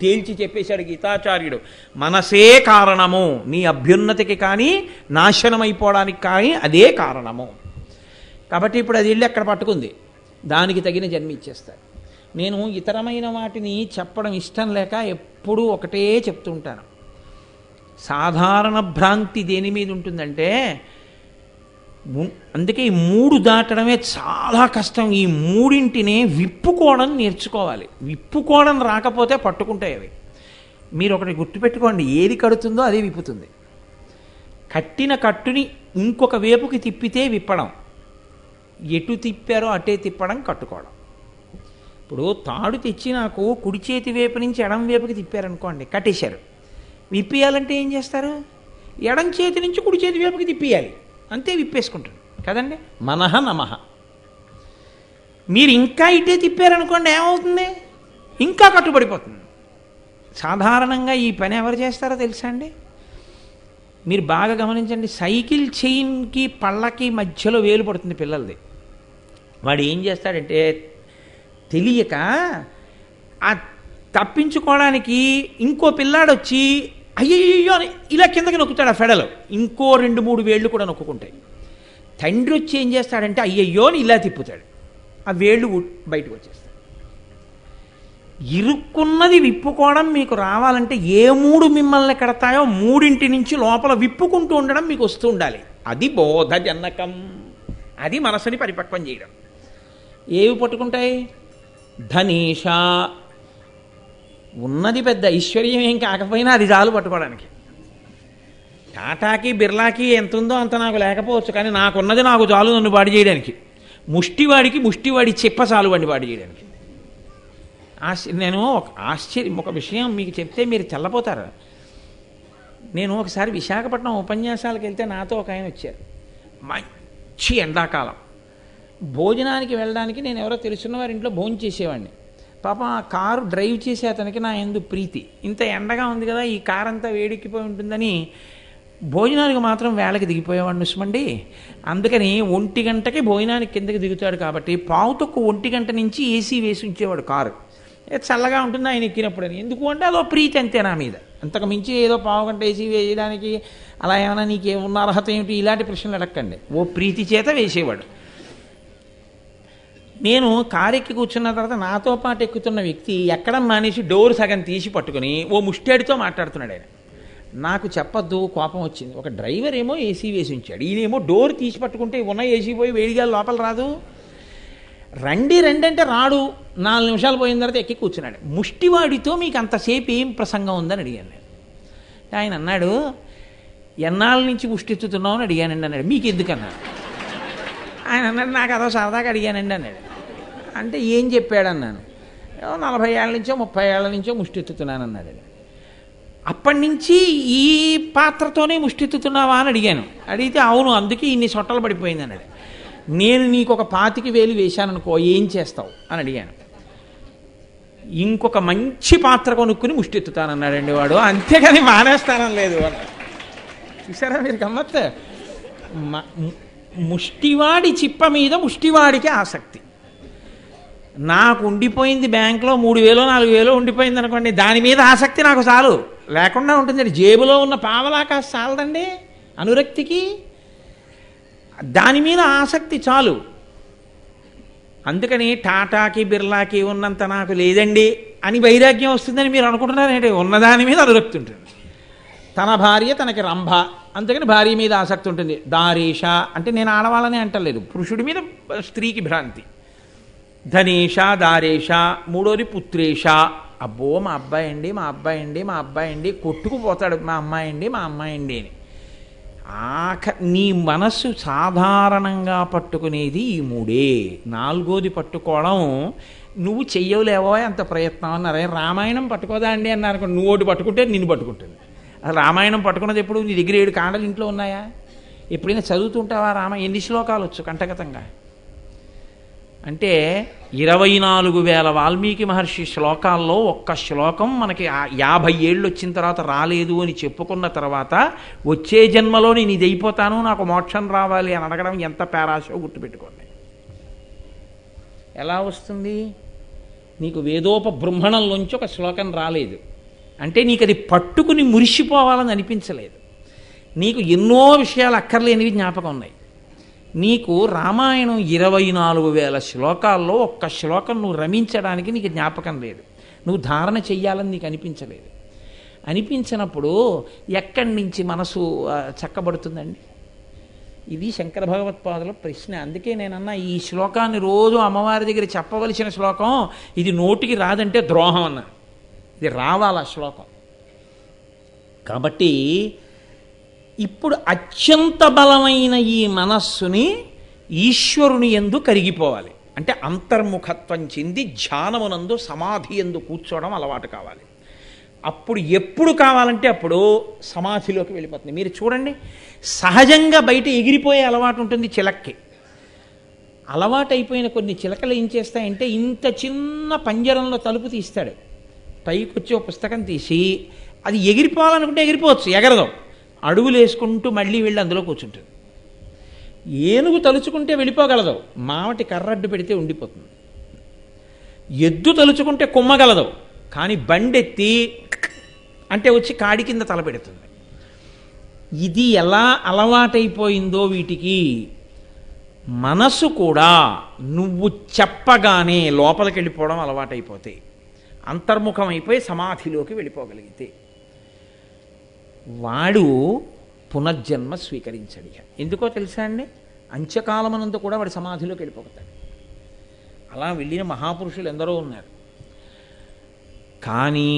తేల్చి చెప్పేశాడు గీతాచార్యుడు మనసే కారణము నీ అభ్యున్నతికి కానీ నాశనమైపోవడానికి కానీ అదే కారణము కాబట్టి ఇప్పుడు అది వెళ్ళి అక్కడ పట్టుకుంది దానికి తగిన జన్మ ఇచ్చేస్తాడు నేను ఇతరమైన వాటిని చెప్పడం ఇష్టం లేక ఎప్పుడూ ఒకటే చెప్తుంటాను సాధారణ భ్రాంతి దేని మీద ఉంటుందంటే అందుకే ఈ మూడు దాటడమే చాలా కష్టం ఈ మూడింటిని విప్పుకోవడం నేర్చుకోవాలి విప్పుకోవడం రాకపోతే పట్టుకుంటాయి అవి మీరు ఒకటి గుర్తుపెట్టుకోండి ఏది కడుతుందో అదే విప్పుతుంది కట్టిన కట్టుని ఇంకొక వేపుకి తిప్పితే విప్పడం ఎటు తిప్పారో అటే తిప్పడం కట్టుకోవడం ఇప్పుడు తాడు తెచ్చి నాకు కుడి చేతి వేపు నుంచి ఎడం వేపుకి తిప్పారనుకోండి కట్టేశారు విప్పియాలంటే ఏం చేస్తారు ఎడం చేతి నుంచి కుడి చేతి వేపకి తిప్పియాలి అంతే విప్పేసుకుంటాడు కదండి మనహ నమహ మీరు ఇంకా ఇటే తిప్పారనుకోండి ఏమవుతుంది ఇంకా కట్టుబడిపోతుంది సాధారణంగా ఈ పని ఎవరు చేస్తారో తెలుసా అండి మీరు బాగా గమనించండి సైకిల్ చైన్కి పళ్ళకి మధ్యలో వేలు పడుతుంది పిల్లలది వాడు ఏం చేస్తాడంటే తెలియక ఆ తప్పించుకోవడానికి ఇంకో పిల్లాడు వచ్చి అయ్యయ్యో అని ఇలా కిందకి నొక్కుతాడు ఆ ఫెడలు ఇంకో రెండు మూడు వేళ్ళు కూడా నొక్కుకుంటాయి తండ్రి వచ్చి ఏం చేస్తాడంటే అయ్యయ్యో అని ఇలా తిప్పుతాడు ఆ వేళ్ళు బయటకు వచ్చేస్తాడు ఇరుక్కున్నది విప్పుకోవడం మీకు రావాలంటే ఏ మూడు మిమ్మల్ని కడతాయో మూడింటి నుంచి లోపల విప్పుకుంటూ ఉండడం మీకు వస్తూ ఉండాలి అది బోధ జనకం అది మనసుని పరిపక్వం చేయడం ఏవి పట్టుకుంటాయి ధనీషా ఉన్నది పెద్ద ఐశ్వర్యం ఏం కాకపోయినా అది చాలు పట్టుకోవడానికి టాటాకి బిర్లాకి ఎంత ఉందో అంత నాకు లేకపోవచ్చు కానీ నాకున్నది నాకు చాలు నన్ను బాడి చేయడానికి ముష్టివాడికి ముష్టివాడి చెప్ప చాలు వాడిని బాడి చేయడానికి ఆశ్చర్య నేను ఒక ఆశ్చర్యం ఒక విషయం మీకు చెప్తే మీరు చల్లపోతారు నేను ఒకసారి విశాఖపట్నం ఉపన్యాసాలకు వెళ్తే నాతో ఒక ఆయన వచ్చారు మంచి ఎండాకాలం భోజనానికి వెళ్ళడానికి నేను ఎవరో తెలుసున్న వారి ఇంట్లో భోజనం చేసేవాడిని పాపం ఆ కారు డ్రైవ్ చేసే అతనికి నా ఎందు ప్రీతి ఇంత ఎండగా ఉంది కదా ఈ కార్ అంతా వేడెక్కిపోయి ఉంటుందని భోజనానికి మాత్రం వేళకి దిగిపోయేవాడు ఉస్మండి అందుకని ఒంటి గంటకి భోజనానికి కిందకి దిగుతాడు కాబట్టి పావు తక్కువ ఒంటి గంట నుంచి ఏసీ వేసి ఉంచేవాడు కారు చల్లగా ఉంటుంది ఆయన ఎక్కినప్పుడు అని ఎందుకు అంటే అదో ప్రీతి అంతే నా మీద అంతకు మించి ఏదో పావు గంట ఏసీ వేయడానికి అలా ఏమైనా నీకేమున్న అర్హత ఏమిటి ఇలాంటి ప్రశ్నలు అడగండి ఓ ప్రీతి చేత వేసేవాడు నేను కారెక్కి కూర్చున్న తర్వాత నాతో పాటు ఎక్కుతున్న వ్యక్తి ఎక్కడ మానేసి డోర్ సగం తీసి పట్టుకుని ఓ ముష్టేడితో మాట్లాడుతున్నాడు ఆయన నాకు చెప్పొద్దు కోపం వచ్చింది ఒక డ్రైవర్ ఏమో ఏసీ వేసి ఉంచాడు ఈయనేమో డోర్ తీసి పట్టుకుంటే ఉన్న ఏసీ పోయి వేడిగా లోపల రాదు రండి రండి అంటే రాడు నాలుగు నిమిషాలు పోయిన తర్వాత ఎక్కి కూర్చున్నాడు ముష్టివాడితో మీకు అంతసేపు ఏం ప్రసంగం ఉందని అడిగాను నేను ఆయన అన్నాడు ఎన్నాళ్ళ నుంచి ముష్టిత్తుతున్నావు అని అడిగానండి అన్నాడు మీకు ఎందుకన్నాడు ఆయన అన్నాడు నాకు అదో సరదాగా అడిగానండి అన్నాడు అంటే ఏం చెప్పాడన్నాను నలభై ఏళ్ళ నుంచో ముప్పై ఏళ్ళ నుంచో ముష్టిత్తుతున్నాను అన్నాడు అప్పటి నుంచి ఈ పాత్రతోనే ముష్టిత్తుతున్నావా అని అడిగాను అడిగితే అవును అందుకే ఇన్ని సొట్టలు పడిపోయింది అన్నాడు నేను నీకు ఒక పాతికి వేలు వేశాననుకో ఏం చేస్తావు అని అడిగాను ఇంకొక మంచి పాత్ర కొనుక్కుని ముష్టిత్తుతానన్నాడండి వాడు అంతేకాని మానేస్తానం లేదు చూసారా మీరు గమ్మత్ ముష్టివాడి చిప్ప మీద ముష్టివాడికి ఆసక్తి నాకు ఉండిపోయింది బ్యాంక్లో మూడు వేలో నాలుగు వేలో ఉండిపోయింది అనుకోండి దాని మీద ఆసక్తి నాకు చాలు లేకుండా ఉంటుందండి జేబులో ఉన్న పావలా కాస్త చాలదండి అనురక్తికి దాని మీద ఆసక్తి చాలు అందుకని టాటాకి బిర్లాకి ఉన్నంత నాకు లేదండి అని వైరాగ్యం వస్తుందని మీరు అనుకుంటున్నారేంటి ఉన్నదాని మీద అనురక్తి ఉంటుంది తన భార్య తనకి రంభ అందుకని భార్య మీద ఆసక్తి ఉంటుంది దారీష అంటే నేను ఆడవాళ్ళని అంటలేదు పురుషుడి మీద స్త్రీకి భ్రాంతి ధనేష దారేష మూడోది పుత్రేష అబ్బో మా అబ్బాయి అండి మా అబ్బాయి అండి మా అబ్బాయి అండి కొట్టుకుపోతాడు మా అమ్మాయి అండి మా అమ్మాయి అండి అని ఆఖ నీ మనస్సు సాధారణంగా పట్టుకునేది ఈ మూడే నాలుగోది పట్టుకోవడం నువ్వు చెయ్యలేవో అంత ప్రయత్నం అన్నారు రామాయణం పట్టుకోదా అండి అన్నారు నువ్వు ఒకటి పట్టుకుంటే నిన్ను పట్టుకుంటుంది అసలు రామాయణం పట్టుకున్నది ఎప్పుడు నీ దగ్గర ఏడు కాండలు ఇంట్లో ఉన్నాయా ఎప్పుడైనా చదువుతుంటావా రామ ఎన్ని శ్లోకాలు వచ్చు కంటగతంగా అంటే ఇరవై నాలుగు వేల వాల్మీకి మహర్షి శ్లోకాల్లో ఒక్క శ్లోకం మనకి యాభై ఏళ్ళు వచ్చిన తర్వాత రాలేదు అని చెప్పుకున్న తర్వాత వచ్చే జన్మలో నేను ఇది అయిపోతాను నాకు మోక్షం రావాలి అని అడగడం ఎంత పేరాశో గుర్తుపెట్టుకోండి ఎలా వస్తుంది నీకు వేదోప బ్రహ్మణంలోంచి ఒక శ్లోకం రాలేదు అంటే నీకు అది పట్టుకుని మురిసిపోవాలని అనిపించలేదు నీకు ఎన్నో విషయాలు అక్కర్లేనివి జ్ఞాపకం ఉన్నాయి నీకు రామాయణం ఇరవై నాలుగు వేల శ్లోకాల్లో ఒక్క శ్లోకం నువ్వు రమించడానికి నీకు జ్ఞాపకం లేదు నువ్వు ధారణ చెయ్యాలని నీకు అనిపించలేదు అనిపించినప్పుడు ఎక్కడి నుంచి మనసు చక్కబడుతుందండి ఇది శంకర భగవత్పాదుల ప్రశ్న అందుకే నేనన్నా ఈ శ్లోకాన్ని రోజు అమ్మవారి దగ్గర చెప్పవలసిన శ్లోకం ఇది నోటికి రాదంటే ద్రోహం అన్న ఇది రావాలి ఆ శ్లోకం కాబట్టి ఇప్పుడు అత్యంత బలమైన ఈ మనస్సుని ఈశ్వరుని ఎందు కరిగిపోవాలి అంటే అంతర్ముఖత్వం చెంది ధ్యానమునందు సమాధి ఎందు కూర్చోవడం అలవాటు కావాలి అప్పుడు ఎప్పుడు కావాలంటే అప్పుడు సమాధిలోకి వెళ్ళిపోతుంది మీరు చూడండి సహజంగా బయట ఎగిరిపోయే అలవాటు ఉంటుంది చిలక్కి అయిపోయిన కొన్ని చిలకలు ఏం చేస్తాయంటే ఇంత చిన్న పంజరంలో తలుపు తీస్తాడు పైకి వచ్చి ఒక పుస్తకం తీసి అది ఎగిరిపోవాలనుకుంటే ఎగిరిపోవచ్చు ఎగరదాం అడుగులు వేసుకుంటూ మళ్ళీ వెళ్ళి అందులో కూర్చుంటుంది ఏనుగు తలుచుకుంటే వెళ్ళిపోగలదు మామటి కర్రడ్డు పెడితే ఉండిపోతుంది ఎద్దు తలుచుకుంటే కుమ్మగలదు కానీ బండెత్తి అంటే వచ్చి కాడి కింద తలపెడుతుంది ఇది ఎలా అలవాటైపోయిందో వీటికి మనసు కూడా నువ్వు చెప్పగానే లోపలికి వెళ్ళిపోవడం అలవాటైపోతే అంతర్ముఖమైపోయి సమాధిలోకి వెళ్ళిపోగలిగితే వాడు పునర్జన్మ స్వీకరించడిక ఎందుకో తెలుసా అండి అంచకాలమనంత కూడా వాడి సమాధిలోకి వెళ్ళిపోతాడు అలా వెళ్ళిన మహాపురుషులు ఎందరో ఉన్నారు కానీ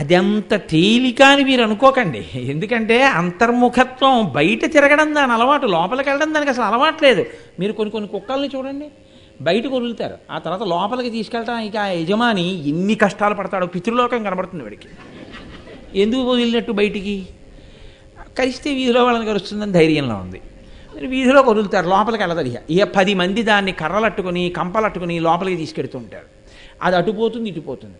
అదంత తేలిక అని మీరు అనుకోకండి ఎందుకంటే అంతర్ముఖత్వం బయట తిరగడం దాని అలవాటు లోపలికి వెళ్ళడం దానికి అసలు అలవాట్లేదు మీరు కొన్ని కొన్ని కుక్కల్ని చూడండి బయటకు వదులుతారు ఆ తర్వాత లోపలికి తీసుకెళ్ళడానికి ఆ యజమాని ఎన్ని కష్టాలు పడతాడో పితృలోకం కనబడుతుంది వాడికి ఎందుకు వదిలినట్టు బయటికి కరిస్తే వీధిలో వాళ్ళని కరుస్తుందని ధైర్యంలో ఉంది వీధిలో కదులుతారు లోపలికి వెళ్ళదు ఇక పది మంది దాన్ని కర్రలట్టుకుని కంపలట్టుకుని లోపలికి ఉంటారు అది అటుపోతుంది ఇటుపోతుంది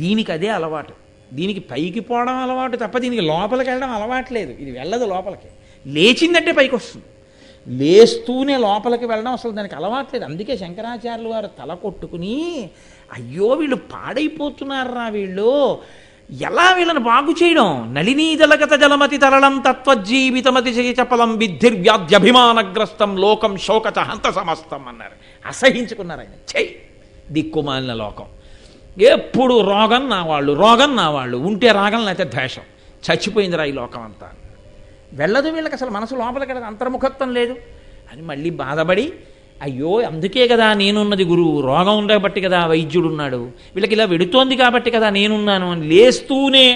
దీనికి అదే అలవాటు దీనికి పైకి పోవడం అలవాటు తప్ప దీనికి లోపలికి వెళ్ళడం అలవాట్లేదు ఇది వెళ్ళదు లోపలికి లేచిందంటే పైకి వస్తుంది లేస్తూనే లోపలికి వెళ్ళడం అసలు దానికి అలవాట్లేదు అందుకే శంకరాచార్యులు వారు తల కొట్టుకుని అయ్యో వీళ్ళు పాడైపోతున్నారా వీళ్ళు ఎలా వీళ్ళని బాగు చేయడం నళినీజలగత జలమతి తరళం తత్వజీవితమతి చపలం విద్ధిర్వ్యాధ్యభిమానగ్రస్తం లోకం శోకచ హంత సమస్తం అన్నారు అసహించుకున్నారు ఆయన చెయ్యి దిక్కుమాలిన లోకం ఎప్పుడు రోగం నా వాళ్ళు రోగం నా వాళ్ళు ఉంటే రాగం లేకపోతే ద్వేషం చచ్చిపోయిందిరా ఈ లోకం అంతా వెళ్ళదు వీళ్ళకి అసలు మనసు లోపలికి అంతర్ముఖత్వం లేదు అని మళ్ళీ బాధపడి అయ్యో అందుకే కదా నేనున్నది గురువు రోగం ఉండబట్టి కదా వైద్యుడున్నాడు వీళ్ళకి ఇలా వెడుతోంది కాబట్టి కదా నేనున్నాను అని లేస్తూనే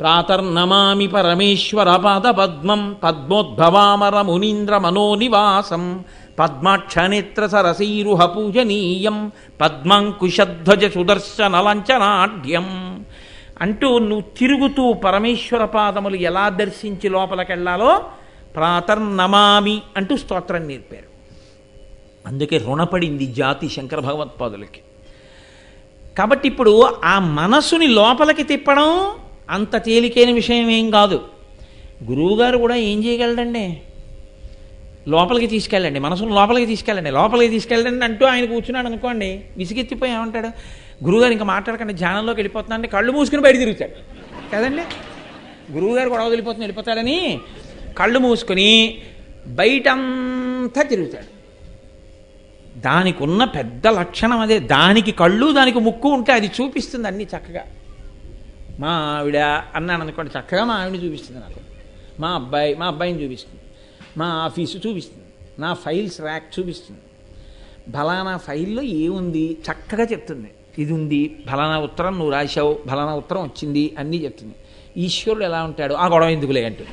ప్రాతర్నమామి పరమేశ్వర పాద పద్మం పద్మోద్భవామర మునీంద్ర మనోనివాసం పద్మాక్షనేత్ర సరసీరుహ పూజనీయం పద్మాంకుశధ్వజ సుదర్శన లంచనాఢ్యం అంటూ నువ్వు తిరుగుతూ పరమేశ్వర పాదములు ఎలా దర్శించి లోపలికెళ్లాలో ప్రాతర్నమామి అంటూ స్తోత్రం నేర్పారు అందుకే రుణపడింది జాతి శంకర భగవత్పాదులకి కాబట్టి ఇప్పుడు ఆ మనస్సుని లోపలికి తిప్పడం అంత తేలికైన విషయం ఏం కాదు గురువుగారు కూడా ఏం చేయగలడండి లోపలికి తీసుకెళ్ళండి మనసును లోపలికి తీసుకెళ్ళండి లోపలికి తీసుకెళ్ళండి అంటూ ఆయన కూర్చున్నాడు అనుకోండి విసిగెత్తిపోయి ఏమంటాడు గురువుగారు ఇంకా మాట్లాడకండి ధ్యానంలోకి వెళ్ళిపోతున్నాడంటే కళ్ళు మూసుకుని బయట తిరుగుతాడు కదండి గురువుగారు గొడవ వదిలిపోతుంది వెళ్ళిపోతాడని కళ్ళు మూసుకొని బయటంతా తిరుగుతాడు దానికి ఉన్న పెద్ద లక్షణం అదే దానికి కళ్ళు దానికి ముక్కు ఉంటే అది చూపిస్తుంది అన్నీ చక్కగా మా ఆవిడ అన్నాను అనుకోండి చక్కగా మా ఆవిడని చూపిస్తుంది నాకు మా అబ్బాయి మా అబ్బాయిని చూపిస్తుంది మా ఆఫీసు చూపిస్తుంది నా ఫైల్స్ ర్యాక్ చూపిస్తుంది బలానా ఫైల్లో ఏముంది చక్కగా చెప్తుంది ఇది ఉంది ఫలానా ఉత్తరం నువ్వు రాశావు ఫలానా ఉత్తరం వచ్చింది అన్నీ చెప్తుంది ఈశ్వరుడు ఎలా ఉంటాడు ఆ గొడవ ఎందుకులే అంటే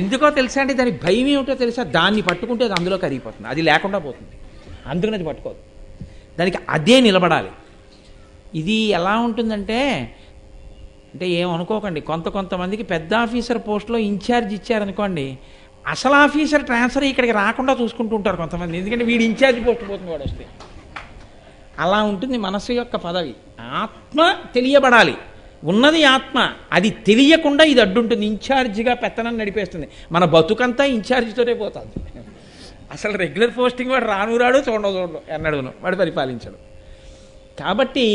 ఎందుకో తెలుసా అంటే దాని భయం ఏమిటో తెలుసా దాన్ని పట్టుకుంటే అది అందులో కరిగిపోతుంది అది లేకుండా పోతుంది అందుకని అది పట్టుకోదు దానికి అదే నిలబడాలి ఇది ఎలా ఉంటుందంటే అంటే ఏమనుకోకండి కొంత కొంతమందికి పెద్ద ఆఫీసర్ పోస్ట్లో ఇన్ఛార్జ్ ఇచ్చారనుకోండి అసలు ఆఫీసర్ ట్రాన్స్ఫర్ ఇక్కడికి రాకుండా చూసుకుంటూ ఉంటారు కొంతమంది ఎందుకంటే వీడు ఇన్ఛార్జ్ పోస్ట్ పోతుంది వాడు వస్తే అలా ఉంటుంది మనసు యొక్క పదవి ఆత్మ తెలియబడాలి ఉన్నది ఆత్మ అది తెలియకుండా ఇది అడ్డుంటుంది ఇన్ఛార్జిగా పెత్తనం నడిపేస్తుంది మన బతుకంతా ఇన్ఛార్జితోనే పోతుంది అసలు రెగ్యులర్ పోస్టింగ్ వాడు రాను రాడు చూడడం చూడడం ఎన్నడూను వాడు పరిపాలించడు కాబట్టి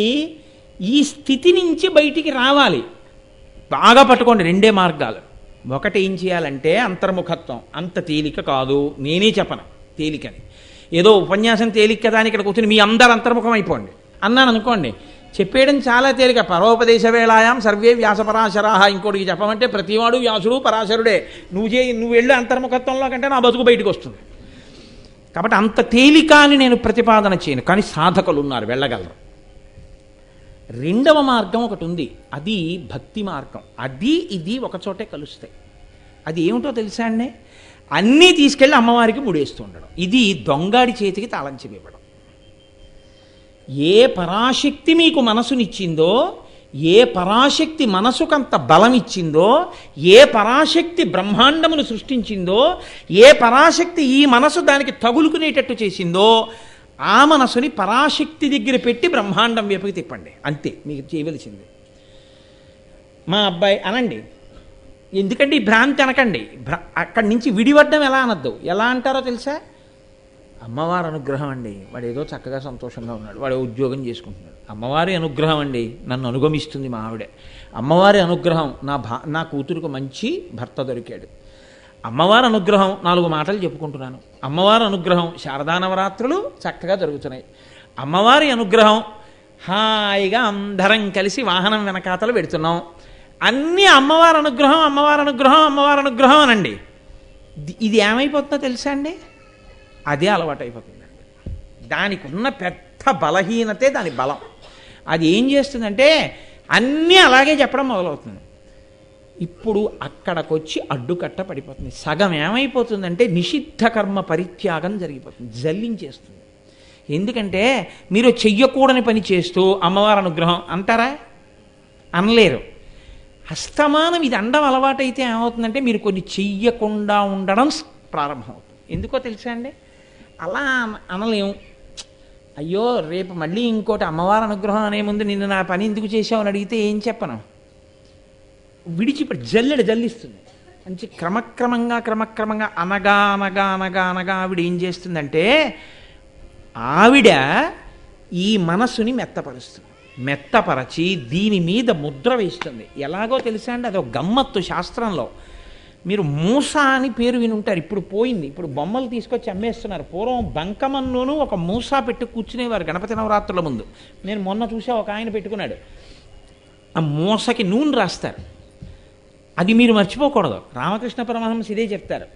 ఈ స్థితి నుంచి బయటికి రావాలి బాగా పట్టుకోండి రెండే మార్గాలు ఒకటి ఏం చేయాలంటే అంతర్ముఖత్వం అంత తేలిక కాదు నేనే చెప్పను తేలికని ఏదో ఉపన్యాసం తేలిక కదా అని ఇక్కడ కూర్చొని మీ అందరు అంతర్ముఖం అయిపోండి అన్నాను అనుకోండి చెప్పేయడం చాలా తేలిక పరోపదేశ వేళాయాం సర్వే వ్యాస పరాశరాహ ఇంకోటికి చెప్పమంటే ప్రతివాడు వ్యాసుడు పరాశరుడే నువ్వు చే నువ్వు వెళ్ళి అంతర్ముఖత్వంలో కంటే నా బతుకు బయటకు వస్తుంది కాబట్టి అంత తేలిక అని నేను ప్రతిపాదన చేయను కానీ సాధకులు ఉన్నారు వెళ్ళగలరు రెండవ మార్గం ఒకటి ఉంది అది భక్తి మార్గం అది ఇది ఒకచోటే కలుస్తాయి అది ఏమిటో తెలుసా అండి అన్నీ తీసుకెళ్ళి అమ్మవారికి ముడేస్తూ ఉండడం ఇది దొంగాడి చేతికి తాళం చెవివ్వడం ఏ పరాశక్తి మీకు మనసునిచ్చిందో ఏ పరాశక్తి మనసుకంత బలమిచ్చిందో ఏ పరాశక్తి బ్రహ్మాండమును సృష్టించిందో ఏ పరాశక్తి ఈ మనసు దానికి తగులుకునేటట్టు చేసిందో ఆ మనసుని పరాశక్తి దగ్గర పెట్టి బ్రహ్మాండం వైపుకి తిప్పండి అంతే మీకు చేయవలసింది మా అబ్బాయి అనండి ఎందుకంటే ఈ భ్రాంతి అనకండి అక్కడి నుంచి విడివడ్డం ఎలా అనద్దు ఎలా అంటారో తెలుసా అమ్మవారి అనుగ్రహం అండి వాడు ఏదో చక్కగా సంతోషంగా ఉన్నాడు వాడు ఉద్యోగం చేసుకుంటున్నాడు అమ్మవారి అనుగ్రహం అండి నన్ను అనుగమిస్తుంది మా ఆవిడే అమ్మవారి అనుగ్రహం నా భా నా కూతురుకు మంచి భర్త దొరికాడు అమ్మవారి అనుగ్రహం నాలుగు మాటలు చెప్పుకుంటున్నాను అమ్మవారి అనుగ్రహం శారదానవరాత్రులు చక్కగా జరుగుతున్నాయి అమ్మవారి అనుగ్రహం హాయిగా అందరం కలిసి వాహనం వెనకాతలు పెడుతున్నాం అన్నీ అమ్మవారి అనుగ్రహం అమ్మవారి అనుగ్రహం అమ్మవారి అనుగ్రహం అనండి ఇది ఏమైపోతుందో తెలుసా అండి అదే అలవాటు అయిపోతుందండి దానికి ఉన్న పెద్ద బలహీనతే దాని బలం అది ఏం చేస్తుందంటే అన్నీ అలాగే చెప్పడం మొదలవుతుంది ఇప్పుడు అక్కడకొచ్చి అడ్డుకట్ట పడిపోతుంది సగం ఏమైపోతుందంటే నిషిద్ధ కర్మ పరిత్యాగం జరిగిపోతుంది జల్లించేస్తుంది ఎందుకంటే మీరు చెయ్యకూడని పని చేస్తూ అమ్మవారి అనుగ్రహం అంటారా అనలేరు అస్తమానం ఇది అండం అలవాటైతే ఏమవుతుందంటే మీరు కొన్ని చెయ్యకుండా ఉండడం ప్రారంభమవుతుంది ఎందుకో తెలుసా అండి అలా అనలేము అయ్యో రేపు మళ్ళీ ఇంకోటి అమ్మవారి అనుగ్రహం అనే ముందు నిన్ను నా పని ఎందుకు చేసావు అని అడిగితే ఏం చెప్పను విడిచిపె జల్లెడ జల్లిస్తుంది మంచి క్రమక్రమంగా క్రమక్రమంగా అనగా అనగా అనగా అనగా ఆవిడ ఏం చేస్తుందంటే ఆవిడ ఈ మనసుని మెత్తపరుస్తుంది మెత్తపరచి దీని మీద ముద్ర వేస్తుంది ఎలాగో తెలుసా అండి అదొక గమ్మత్తు శాస్త్రంలో మీరు మూస అని పేరు వినుంటారు ఇప్పుడు పోయింది ఇప్పుడు బొమ్మలు తీసుకొచ్చి అమ్మేస్తున్నారు పూర్వం బంకమన్లోనూ ఒక మూస పెట్టి కూర్చునేవారు గణపతి నవరాత్రుల ముందు నేను మొన్న చూసా ఒక ఆయన పెట్టుకున్నాడు ఆ మూసకి నూనె రాస్తారు అది మీరు మర్చిపోకూడదు రామకృష్ణ పరమహంస ఇదే చెప్తారు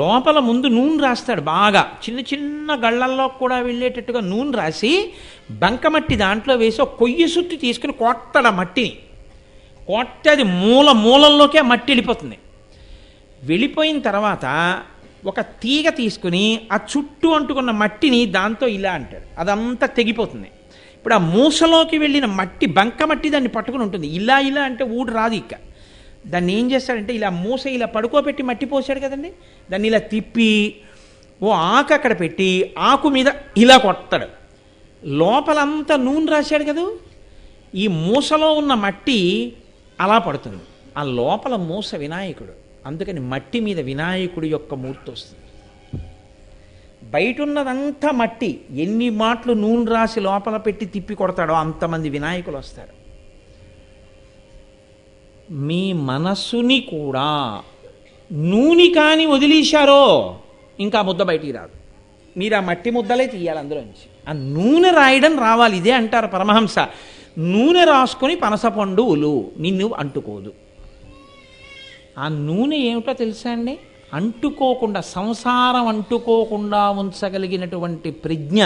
లోపల ముందు నూనె రాస్తాడు బాగా చిన్న చిన్న గళ్ళల్లో కూడా వెళ్ళేటట్టుగా నూనె రాసి బంకమట్టి దాంట్లో వేసి ఒక కొయ్యి సుత్తి తీసుకుని కొట్టడం మట్టిని కొట్టేది మూల మూలల్లోకే మట్టి వెళ్ళిపోతుంది వెళ్ళిపోయిన తర్వాత ఒక తీగ తీసుకుని ఆ చుట్టూ అంటుకున్న మట్టిని దాంతో ఇలా అంటాడు అదంతా తెగిపోతుంది ఇప్పుడు ఆ మూసలోకి వెళ్ళిన మట్టి బంక మట్టి దాన్ని పట్టుకుని ఉంటుంది ఇలా ఇలా అంటే ఊడు రాదు ఇక దాన్ని ఏం చేస్తాడంటే ఇలా మూస ఇలా పడుకోబెట్టి మట్టి పోసాడు కదండి దాన్ని ఇలా తిప్పి ఓ ఆకు అక్కడ పెట్టి ఆకు మీద ఇలా కొట్టాడు లోపలంతా నూనె రాశాడు కదా ఈ మూసలో ఉన్న మట్టి అలా పడుతుంది ఆ లోపల మూస వినాయకుడు అందుకని మట్టి మీద వినాయకుడి యొక్క మూర్తి వస్తుంది బయట ఉన్నదంతా మట్టి ఎన్ని మాటలు నూనె రాసి లోపల పెట్టి తిప్పి కొడతాడో అంతమంది వినాయకులు వస్తారు మీ మనస్సుని కూడా నూనె కాని వదిలేశారో ఇంకా ముద్ద బయటికి రాదు మీరు ఆ మట్టి ముద్దలే తీయాలి అందులోంచి ఆ నూనె రాయడం రావాలి ఇదే అంటారు పరమహంస నూనె రాసుకొని పనసపండువులు ఉలు నిన్ను అంటుకోదు ఆ నూనె ఏమిటో తెలుసా అండి అంటుకోకుండా సంసారం అంటుకోకుండా ఉంచగలిగినటువంటి ప్రజ్ఞ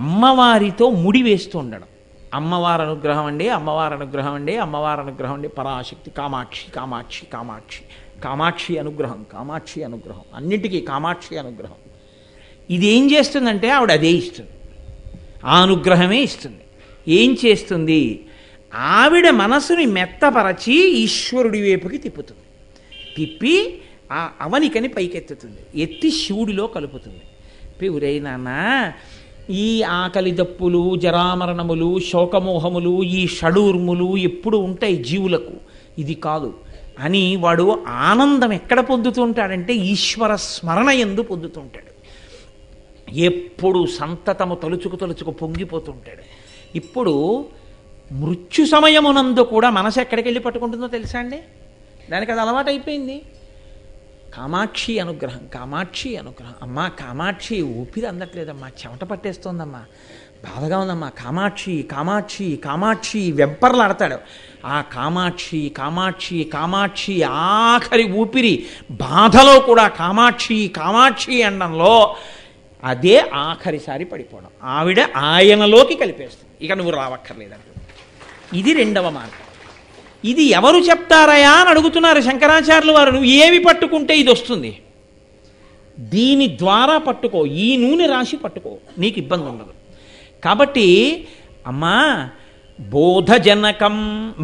అమ్మవారితో ముడి వేస్తూ ఉండడం అమ్మవారి అనుగ్రహం అండి అమ్మవారి అనుగ్రహం అండి అమ్మవారి అనుగ్రహం అండి పరాశక్తి కామాక్షి కామాక్షి కామాక్షి కామాక్షి అనుగ్రహం కామాక్షి అనుగ్రహం అన్నిటికీ కామాక్షి అనుగ్రహం ఇది ఏం చేస్తుందంటే ఆవిడ అదే ఇస్తుంది ఆ అనుగ్రహమే ఇస్తుంది ఏం చేస్తుంది ఆవిడ మనసుని మెత్తపరచి ఈశ్వరుడి వైపుకి తిప్పుతుంది తిప్పి ఆ అవనికని పైకెత్తుతుంది ఎత్తి శివుడిలో కలుపుతుంది పివురైనా ఈ ఆకలి దప్పులు జరామరణములు శోకమోహములు ఈ షడూర్ములు ఎప్పుడు ఉంటాయి జీవులకు ఇది కాదు అని వాడు ఆనందం ఎక్కడ పొందుతుంటాడంటే ఈశ్వర స్మరణ ఎందు పొందుతుంటాడు ఎప్పుడు సంతతము తలుచుకు తలుచుకు పొంగిపోతుంటాడు ఇప్పుడు మృత్యు సమయమునందు కూడా మనసు ఎక్కడికి వెళ్ళి పట్టుకుంటుందో తెలుసా అండి దానికి అది అలవాటు అయిపోయింది కామాక్షి అనుగ్రహం కామాక్షి అనుగ్రహం అమ్మా కామాక్షి ఊపిరి అందట్లేదమ్మా చెమట పట్టేస్తోందమ్మా బాధగా ఉందమ్మా కామాక్షి కామాక్షి కామాక్షి వెంపర్లాడతాడు ఆ కామాక్షి కామాక్షి కామాక్షి ఆఖరి ఊపిరి బాధలో కూడా కామాక్షి కామాక్షి అండంలో అదే ఆఖరిసారి పడిపోవడం ఆవిడ ఆయనలోకి కలిపేస్తుంది ఇక నువ్వు రావక్కర్లేదంట ఇది రెండవ మార్గం ఇది ఎవరు చెప్తారయా అని అడుగుతున్నారు శంకరాచార్యులు వారు నువ్వు ఏవి పట్టుకుంటే ఇది వస్తుంది దీని ద్వారా పట్టుకో ఈ నూనె రాసి పట్టుకో నీకు ఇబ్బంది ఉండదు కాబట్టి అమ్మా బోధజనకం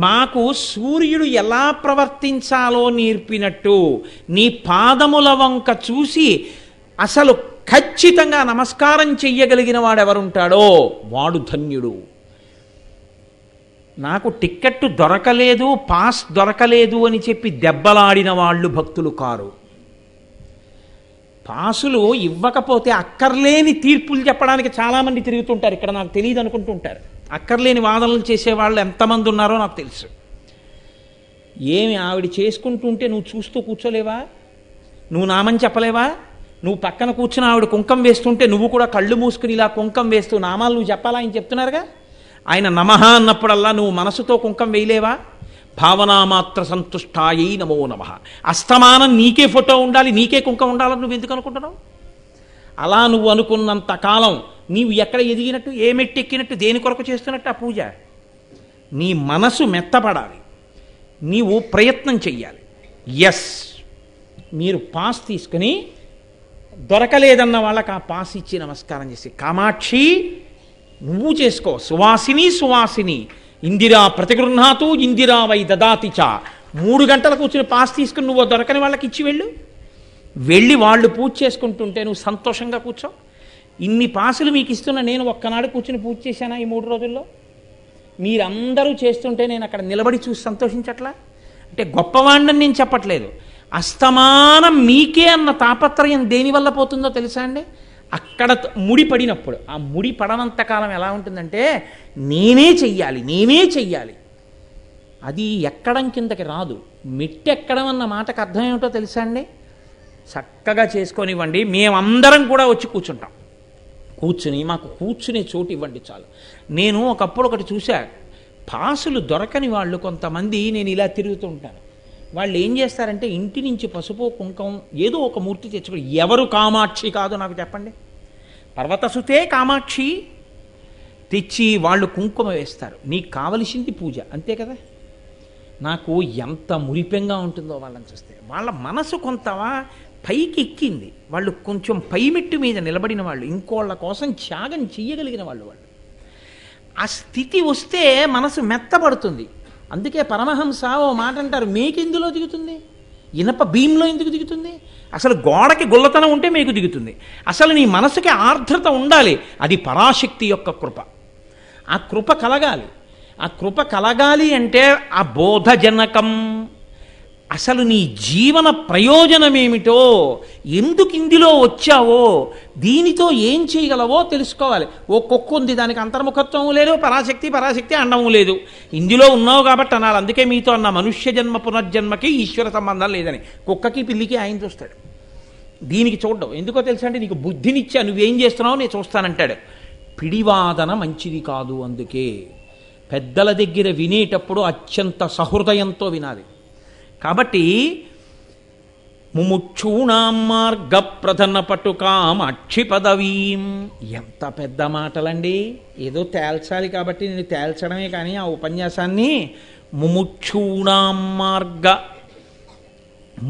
మాకు సూర్యుడు ఎలా ప్రవర్తించాలో నేర్పినట్టు నీ పాదముల వంక చూసి అసలు ఖచ్చితంగా నమస్కారం చెయ్యగలిగిన వాడెవరుంటాడో వాడు ధన్యుడు నాకు టిక్కెట్టు దొరకలేదు పాస్ దొరకలేదు అని చెప్పి దెబ్బలాడిన వాళ్ళు భక్తులు కారు పాసులు ఇవ్వకపోతే అక్కర్లేని తీర్పులు చెప్పడానికి చాలామంది తిరుగుతుంటారు ఇక్కడ నాకు తెలియదు అనుకుంటుంటారు అక్కర్లేని వాదనలు చేసేవాళ్ళు ఎంతమంది ఉన్నారో నాకు తెలుసు ఏమి ఆవిడ చేసుకుంటుంటే నువ్వు చూస్తూ కూర్చోలేవా నువ్వు నామని చెప్పలేవా నువ్వు పక్కన కూర్చుని ఆవిడ కుంకం వేస్తుంటే నువ్వు కూడా కళ్ళు మూసుకుని ఇలా కుంకం వేస్తూ నామాలు నువ్వు చెప్పాలా అని చెప్తున్నారుగా ఆయన నమః అన్నప్పుడల్లా నువ్వు మనసుతో కుంకం వేయలేవా భావనామాత్ర సంతుష్టాయి నమో నమ అస్తమానం నీకే ఫోటో ఉండాలి నీకే కుంకం ఉండాలని నువ్వు ఎందుకు అనుకుంటున్నావు అలా నువ్వు అనుకున్నంత కాలం నీవు ఎక్కడ ఎదిగినట్టు ఏ ఎక్కినట్టు దేని కొరకు చేస్తున్నట్టు ఆ పూజ నీ మనసు మెత్తపడాలి నీవు ప్రయత్నం చెయ్యాలి ఎస్ మీరు పాస్ తీసుకుని దొరకలేదన్న వాళ్ళకి ఆ పాస్ ఇచ్చి నమస్కారం చేసి కామాక్షి నువ్వు చేసుకో సువాసిని సువాసిని ఇందిరా ప్రతిగృహాతు ఇందిరా వై దదాతిచ మూడు గంటల కూర్చుని పాస్ తీసుకుని నువ్వు దొరకని వాళ్ళకి ఇచ్చి వెళ్ళు వెళ్ళి వాళ్ళు పూజ చేసుకుంటుంటే నువ్వు సంతోషంగా కూర్చో ఇన్ని పాసులు మీకు ఇస్తున్న నేను ఒక్కనాడు కూర్చుని పూజ చేశానా ఈ మూడు రోజుల్లో మీరందరూ చేస్తుంటే నేను అక్కడ నిలబడి చూసి సంతోషించట్లా అంటే గొప్పవాణ్ణని నేను చెప్పట్లేదు అస్తమానం మీకే అన్న తాపత్రయం దేనివల్ల పోతుందో తెలుసా అండి అక్కడ ముడి పడినప్పుడు ఆ ముడి కాలం ఎలా ఉంటుందంటే నేనే చెయ్యాలి నేనే చెయ్యాలి అది ఎక్కడం కిందకి రాదు మెట్టెక్కడం అన్న మాటకు అర్థం ఏమిటో తెలుసా అండి చక్కగా చేసుకొనివ్వండి మేమందరం కూడా వచ్చి కూర్చుంటాం కూర్చుని మాకు కూర్చునే చోటు ఇవ్వండి చాలు నేను ఒకప్పుడు ఒకటి చూశా పాసులు దొరకని వాళ్ళు కొంతమంది నేను ఇలా తిరుగుతూ ఉంటాను వాళ్ళు ఏం చేస్తారంటే ఇంటి నుంచి పసుపు కుంకం ఏదో ఒక మూర్తి తెచ్చుకుని ఎవరు కామాక్షి కాదు నాకు చెప్పండి పర్వతసుతే కామాక్షి తెచ్చి వాళ్ళు కుంకుమ వేస్తారు నీకు కావలసింది పూజ అంతే కదా నాకు ఎంత మురిపెంగా ఉంటుందో వాళ్ళని చూస్తే వాళ్ళ మనసు కొంత పైకి ఎక్కింది వాళ్ళు కొంచెం పైమిట్టు మీద నిలబడిన వాళ్ళు ఇంకోళ్ళ కోసం త్యాగం చేయగలిగిన వాళ్ళు వాళ్ళు ఆ స్థితి వస్తే మనసు మెత్తబడుతుంది అందుకే పరమహంస ఓ మాట అంటారు మీకు ఇందులో దిగుతుంది ఇనప భీంలో ఎందుకు దిగుతుంది అసలు గోడకి గుల్లతనం ఉంటే మీకు దిగుతుంది అసలు నీ మనసుకి ఆర్ద్రత ఉండాలి అది పరాశక్తి యొక్క కృప ఆ కృప కలగాలి ఆ కృప కలగాలి అంటే ఆ బోధజనకం అసలు నీ జీవన ప్రయోజనమేమిటో ఎందుకు ఇందులో వచ్చావో దీనితో ఏం చేయగలవో తెలుసుకోవాలి ఓ కుక్క ఉంది దానికి అంతర్ముఖత్వం లేదు పరాశక్తి పరాశక్తి అండము లేదు ఇందులో ఉన్నావు కాబట్టి అన్నారు అందుకే మీతో అన్న మనుష్య జన్మ పునర్జన్మకి ఈశ్వర సంబంధం లేదని కుక్కకి పిల్లికి ఆయన చూస్తాడు దీనికి చూడడం ఎందుకో తెలుసా అంటే నీకు బుద్ధినిచ్చా నువ్వేం చేస్తున్నావు నేను చూస్తానంటాడు పిడివాదన మంచిది కాదు అందుకే పెద్దల దగ్గర వినేటప్పుడు అత్యంత సహృదయంతో వినాలి కాబట్టి ముముక్షూణాం మార్గ ప్రధన పటుకాం అక్షి పదవీం ఎంత పెద్ద మాటలండి ఏదో తేల్చాలి కాబట్టి నేను తేల్చడమే కానీ ఆ ఉపన్యాసాన్ని ముముక్షూణాం మార్గ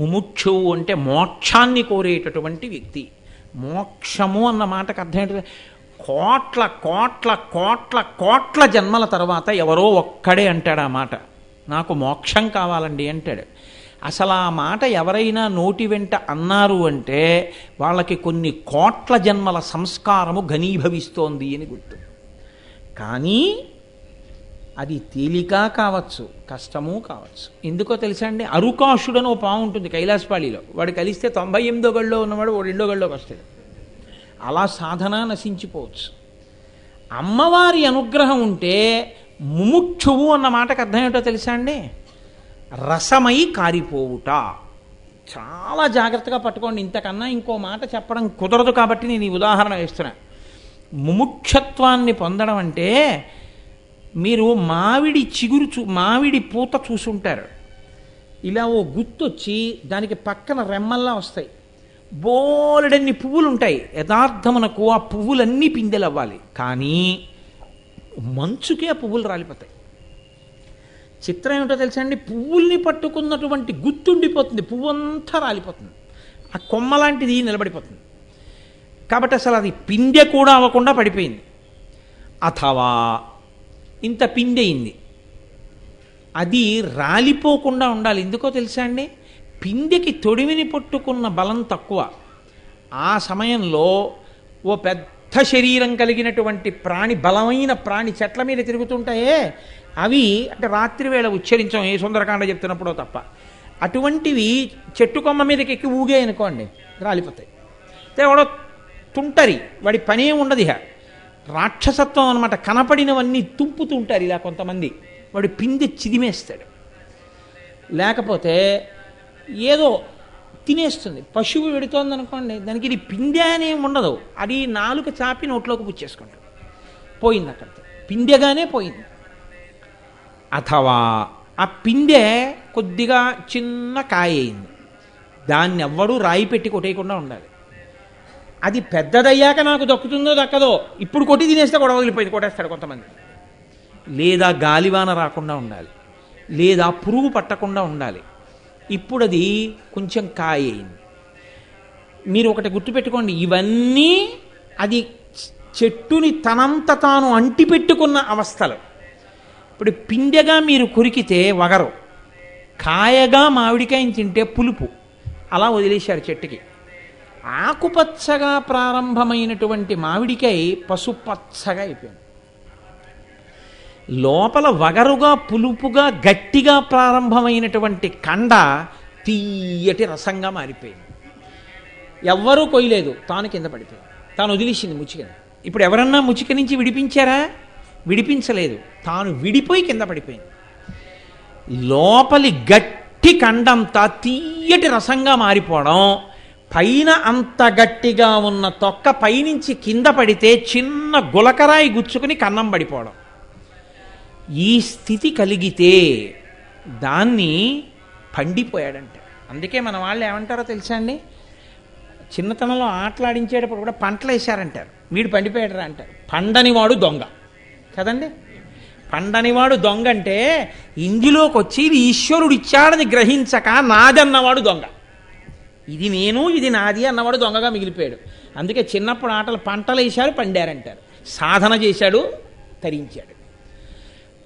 ముముక్షు అంటే మోక్షాన్ని కోరేటటువంటి వ్యక్తి మోక్షము అన్న మాటకు అర్థం కోట్ల కోట్ల కోట్ల కోట్ల జన్మల తర్వాత ఎవరో ఒక్కడే అంటాడు ఆ మాట నాకు మోక్షం కావాలండి అంటాడు అసలు ఆ మాట ఎవరైనా నోటి వెంట అన్నారు అంటే వాళ్ళకి కొన్ని కోట్ల జన్మల సంస్కారము ఘనీభవిస్తోంది అని గుర్తు కానీ అది తేలిక కావచ్చు కష్టము కావచ్చు ఎందుకో తెలుసా అండి అరుకాషుడని ఓ పాము ఉంటుంది కైలాసపాళిలో వాడు కలిస్తే తొంభై ఎనిమిదో గడిలో ఉన్నవాడు ఓ రెండో గడిలోకి వస్తాడు అలా సాధన నశించిపోవచ్చు అమ్మవారి అనుగ్రహం ఉంటే ముముక్షువు అన్న మాటకు అర్థం ఏంటో తెలుసా అండి రసమై కారిపోవుట చాలా జాగ్రత్తగా పట్టుకోండి ఇంతకన్నా ఇంకో మాట చెప్పడం కుదరదు కాబట్టి నేను ఈ ఉదాహరణ వేస్తున్నా ముముక్షత్వాన్ని పొందడం అంటే మీరు మావిడి చిగురు చూ మావిడి పూత చూసుంటారు ఇలా ఓ గుర్తొచ్చి దానికి పక్కన రెమ్మల్లా వస్తాయి బోలెడన్ని పువ్వులు ఉంటాయి యథార్థమునకు ఆ పువ్వులన్నీ పిందెలవ్వాలి కానీ మంచుకే ఆ పువ్వులు రాలిపోతాయి చిత్రం ఏమిటో తెలుసా అండి పువ్వుల్ని పట్టుకున్నటువంటి గుర్తుండిపోతుంది పువ్వు అంతా రాలిపోతుంది ఆ కొమ్మ లాంటిది నిలబడిపోతుంది కాబట్టి అసలు అది పిండె కూడా అవ్వకుండా పడిపోయింది అథవా ఇంత అయింది అది రాలిపోకుండా ఉండాలి ఎందుకో తెలుసా అండి పిండికి తొడిమిని పట్టుకున్న బలం తక్కువ ఆ సమయంలో ఓ పెద్ద శరీరం కలిగినటువంటి ప్రాణి బలమైన ప్రాణి చెట్ల మీద తిరుగుతుంటాయే అవి అంటే రాత్రి వేళ ఏ సుందరకాండ చెప్తున్నప్పుడో తప్ప అటువంటివి చెట్టు కొమ్మ మీదకి ఎక్కి ఊగే అనుకోండి రాలిపోతాయి ఎవడో తుంటరి వాడి పనే ఉండదు ఇహ రాక్షసత్వం అనమాట కనపడినవన్నీ తుంపుతుంటారు ఇలా కొంతమంది వాడు పిండి చిదిమేస్తాడు లేకపోతే ఏదో తినేస్తుంది పశువు పెడుతోంది అనుకోండి దానికి ఇది పిండె అనే ఉండదు అది నాలుక చాపి నోట్లోకి పుచ్చేసుకుంటాడు పోయింది అక్కడితో పిండెగానే పోయింది అథవా ఆ పిండె కొద్దిగా చిన్న కాయ అయింది దాన్ని ఎవ్వరూ రాయి పెట్టి కొట్టేయకుండా ఉండాలి అది పెద్దదయ్యాక నాకు దక్కుతుందో దక్కదో ఇప్పుడు కొట్టి తినేస్తే గొడవ వదిలిపోయింది కొట్టేస్తాడు కొంతమంది లేదా గాలివాన రాకుండా ఉండాలి లేదా పురుగు పట్టకుండా ఉండాలి ఇప్పుడు అది కొంచెం కాయ అయింది మీరు ఒకటి గుర్తుపెట్టుకోండి ఇవన్నీ అది చెట్టుని తనంత తాను అంటిపెట్టుకున్న అవస్థలు ఇప్పుడు పిండెగా మీరు కొరికితే వగరు కాయగా మామిడికాయని తింటే పులుపు అలా వదిలేశారు చెట్టుకి ఆకుపచ్చగా ప్రారంభమైనటువంటి మామిడికాయ పసుపచ్చగా అయిపోయింది లోపల వగరుగా పులుపుగా గట్టిగా ప్రారంభమైనటువంటి కండ తీయటి రసంగా మారిపోయింది ఎవ్వరూ కొయ్యలేదు తాను కింద పడిపోయింది తాను వదిలేసింది ముచ్చికని ఇప్పుడు ఎవరన్నా ముచ్చిక నుంచి విడిపించారా విడిపించలేదు తాను విడిపోయి కింద పడిపోయింది లోపలి గట్టి కండంతా తీయటి రసంగా మారిపోవడం పైన అంత గట్టిగా ఉన్న తొక్క పైనుంచి కింద పడితే చిన్న గులకరాయి గుచ్చుకుని కన్నం పడిపోవడం ఈ స్థితి కలిగితే దాన్ని పండిపోయాడంట అందుకే మన వాళ్ళు ఏమంటారో తెలుసా అండి చిన్నతనంలో ఆటలాడించేటప్పుడు కూడా పంటలు వేశారంటారు వీడు రా అంటారు పండని వాడు దొంగ కదండి పండనివాడు దొంగ అంటే ఇందులోకి వచ్చి ఇది ఈశ్వరుడు ఇచ్చాడని గ్రహించక నాదన్నవాడు దొంగ ఇది నేను ఇది నాది అన్నవాడు దొంగగా మిగిలిపోయాడు అందుకే చిన్నప్పుడు ఆటలు పంటలు వేశారు పండారంటారు సాధన చేశాడు తరించాడు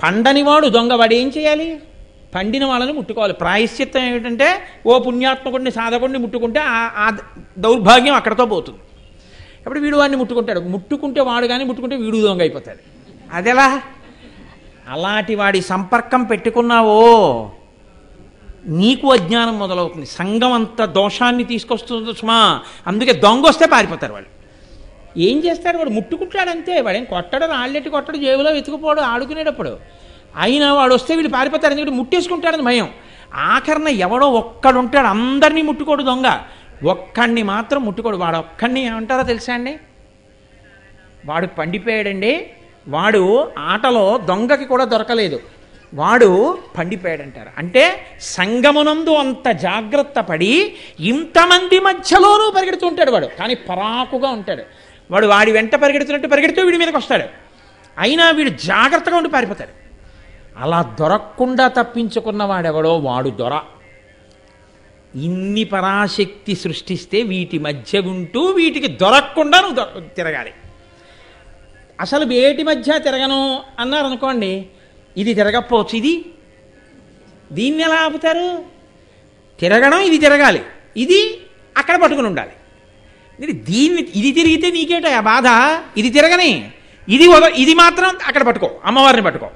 పండనివాడు దొంగ వాడు ఏం చేయాలి పండిన వాళ్ళని ముట్టుకోవాలి ప్రాయశ్చిత్తం ఏమిటంటే ఓ పుణ్యాత్మకుడిని సాధకుడిని ముట్టుకుంటే ఆ దౌర్భాగ్యం అక్కడతో పోతుంది అప్పుడు వీడు వాడిని ముట్టుకుంటాడు ముట్టుకుంటే వాడు కానీ ముట్టుకుంటే వీడు దొంగ అయిపోతాడు అదెలా అలాంటి వాడి సంపర్కం పెట్టుకున్నావో నీకు అజ్ఞానం మొదలవుతుంది సంఘం అంత దోషాన్ని తీసుకొస్తుంది సుమా అందుకే దొంగ వస్తే పారిపోతారు వాళ్ళు ఏం చేస్తారు వాడు ముట్టుకుంటాడు అంతే వాడేం కొట్టడు రాళ్ళెట్టి కొట్టడు జేబులో వెతుకుపోడు ఆడుకునేటప్పుడు అయినా వాడు వస్తే వీళ్ళు పారిపోతారు ఎందుకంటే ముట్టేసుకుంటాడని భయం ఆఖరణ ఎవడో ఒక్కడు ఉంటాడు అందరినీ ముట్టుకోడు దొంగ ఒక్కడిని మాత్రం ముట్టుకోడు వాడు ఒక్కడిని ఏమంటారో తెలుసా అండి వాడు పండిపోయాడండి వాడు ఆటలో దొంగకి కూడా దొరకలేదు వాడు పండిపోయాడంటారు అంటే సంగమునందు అంత జాగ్రత్త పడి ఇంతమంది మధ్యలోనూ పరిగెడుతుంటాడు వాడు కానీ పరాకుగా ఉంటాడు వాడు వాడి వెంట పరిగెడుతున్నట్టు పరిగెడుతూ వీడి మీదకి వస్తాడు అయినా వీడు జాగ్రత్తగా ఉండి పారిపోతాడు అలా దొరకకుండా తప్పించుకున్న వాడెవడో వాడు దొర ఇన్ని పరాశక్తి సృష్టిస్తే వీటి మధ్య ఉంటూ వీటికి దొరకకుండా నువ్వు తిరగాలి అసలు వేటి మధ్య తిరగను అన్నారనుకోండి ఇది తిరగకపోవచ్చు ఇది దీన్ని ఎలా ఆపుతారు తిరగడం ఇది తిరగాలి ఇది అక్కడ పట్టుకుని ఉండాలి మీరు దీన్ని ఇది తిరిగితే నీకేట బాధ ఇది తిరగని ఇది ఇది మాత్రం అక్కడ పట్టుకో అమ్మవారిని పట్టుకో